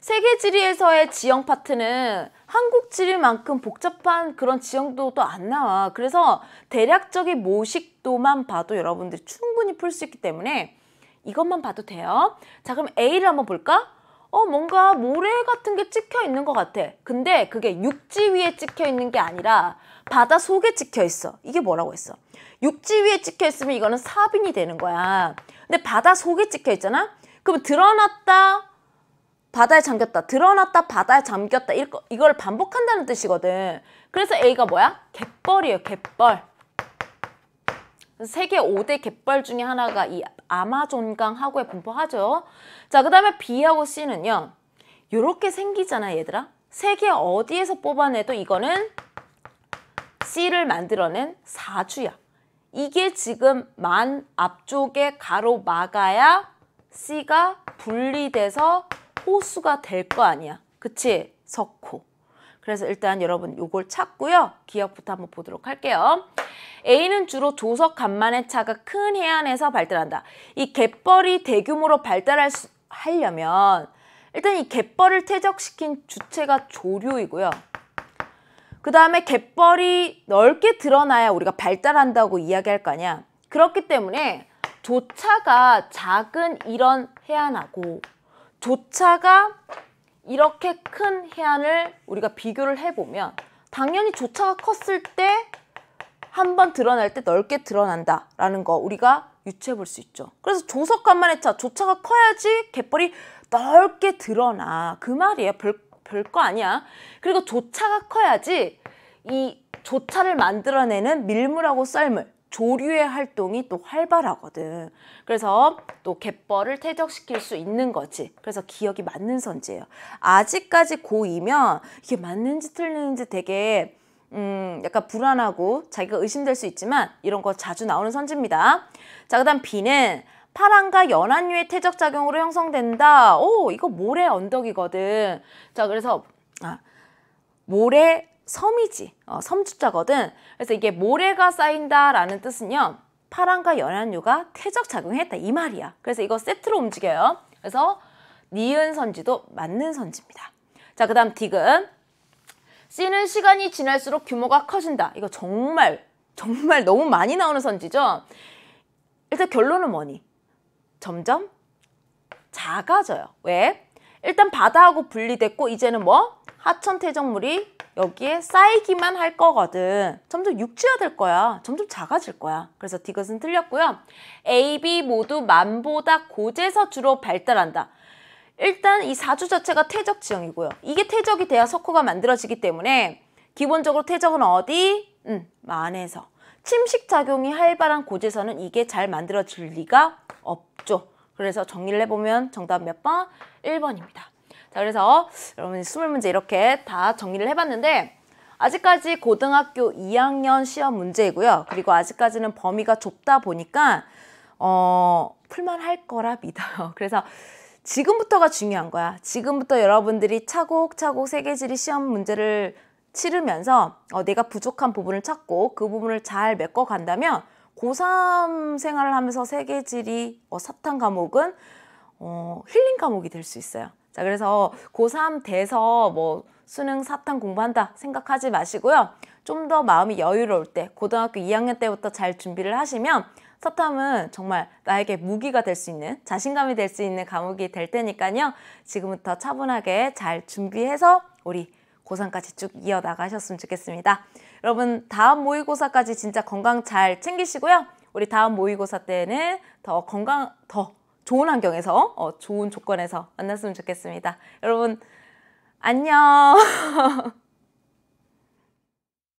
세계 지리에서의 지형 파트는 한국 지리만큼 복잡한 그런 지형도 또 안 나와 그래서 대략적인 모식도만 봐도 여러분들이 충분히 풀 수 있기 때문에 이것만 봐도 돼요 자 그럼 A를 한번 볼까? 어 뭔가 모래 같은 게 찍혀 있는 것 같아 근데 그게 육지 위에 찍혀 있는 게 아니라 바다 속에 찍혀 있어 이게 뭐라고 했어 육지 위에 찍혀 있으면 이거는 사빈이 되는 거야 근데 바다 속에 찍혀 있잖아 그럼 드러났다 바다에 잠겼다 드러났다 바다에 잠겼다 이걸 반복한다는 뜻이거든 그래서 A가 뭐야? 갯벌이에요 갯벌 세계 5대 갯벌 중에 하나가 이 아마존강 하구에 분포하죠. 자, 그 다음에 B하고 C는요. 요렇게 생기잖아, 얘들아. 세 개 어디에서 뽑아내도 이거는 C를 만들어낸 사주야. 이게 지금 만 앞쪽에 가로 막아야 C가 분리돼서 호수가 될 거 아니야. 그치? 석호. 그래서 일단 여러분 요걸 찾고요. 기억부터 한번 보도록 할게요. A는 주로 조석 간만의 차가 큰 해안에서 발달한다. 이 갯벌이 대규모로 발달할 수, 하려면 일단 이 갯벌을 퇴적시킨 주체가 조류이고요. 그 다음에 갯벌이 넓게 드러나야 우리가 발달한다고 이야기할 거 아니야. 그렇기 때문에 조차가 작은 이런 해안하고 조차가 이렇게 큰 해안을 우리가 비교를 해보면 당연히 조차가 컸을 때 한번 드러날 때 넓게 드러난다라는 거 우리가 유추해 볼 수 있죠. 그래서 조석 간만의 차, 조차가 커야지 갯벌이 넓게 드러나. 그 말이에요. 별, 별거 아니야. 그리고 조차가 커야지 이 조차를 만들어내는 밀물하고 썰물, 조류의 활동이 또 활발하거든. 그래서 또 갯벌을 퇴적시킬 수 있는 거지. 그래서 기억이 맞는 선지예요. 아직까지 고이면 이게 맞는지 틀리는지 되게 음, 약간 불안하고 자기가 의심될 수 있지만 이런 거 자주 나오는 선지입니다. 자, 그 다음 비는 파랑과 연한유의 퇴적작용으로 형성된다. 오, 이거 모래 언덕이거든. 자, 그래서, 아, 모래 섬이지. 어, 섬주자거든. 그래서 이게 모래가 쌓인다라는 뜻은요. 파랑과 연한유가 퇴적작용했다. 이 말이야. 그래서 이거 세트로 움직여요. 그래서 니은 선지도 맞는 선지입니다. 자, 그 다음 디귿. 씨는 시간이 지날수록 규모가 커진다. 이거 정말 정말 너무 많이 나오는 선지죠. 일단 결론은 뭐니? 점점 작아져요. 왜? 일단 바다하고 분리됐고 이제는 뭐? 하천태적물이 여기에 쌓이기만 할 거거든. 점점 육지화될 거야. 점점 작아질 거야. 그래서 디귿은 틀렸고요. A, B 모두 만보다 고제서 주로 발달한다. 일단 이사주 자체가 퇴적 지형이고요. 이게 퇴적이 돼야 석호가 만들어지기 때문에 기본적으로 퇴적은 어디? 음, 만에서. 침식작용이 활발한 고지서는 이게 잘 만들어질 리가 없죠. 그래서 정리를 해보면 정답 몇 번? 1번입니다. 자, 그래서 여러분 20문제 이렇게 다 정리를 해봤는데 아직까지 고등학교 2학년 시험 문제이고요. 그리고 아직까지는 범위가 좁다 보니까 어, 풀만 할 거라 믿어요. [laughs] 그래서 지금부터가 중요한 거야. 지금부터 여러분들이 차곡차곡 세계지리 시험 문제를 치르면서 어, 내가 부족한 부분을 찾고 그 부분을 잘 메꿔 간다면 고3 생활을 하면서 세계지리 어, 사탐 과목은 어, 힐링 과목이 될 수 있어요. 자, 그래서 고3 돼서 뭐 수능 사탐 공부한다 생각하지 마시고요. 좀 더 마음이 여유로울 때 고등학교 2학년 때부터 잘 준비를 하시면 첫탐은 정말 나에게 무기가 될 수 있는 자신감이 될 수 있는 과목이 될 테니까요. 지금부터 차분하게 잘 준비해서 우리 고3까지 쭉 이어나가셨으면 좋겠습니다. 여러분 다음 모의고사까지 진짜 건강 잘 챙기시고요. 우리 다음 모의고사 때는 더 건강, 더 좋은 환경에서, 어, 좋은 조건에서 만났으면 좋겠습니다. 여러분 안녕! [laughs]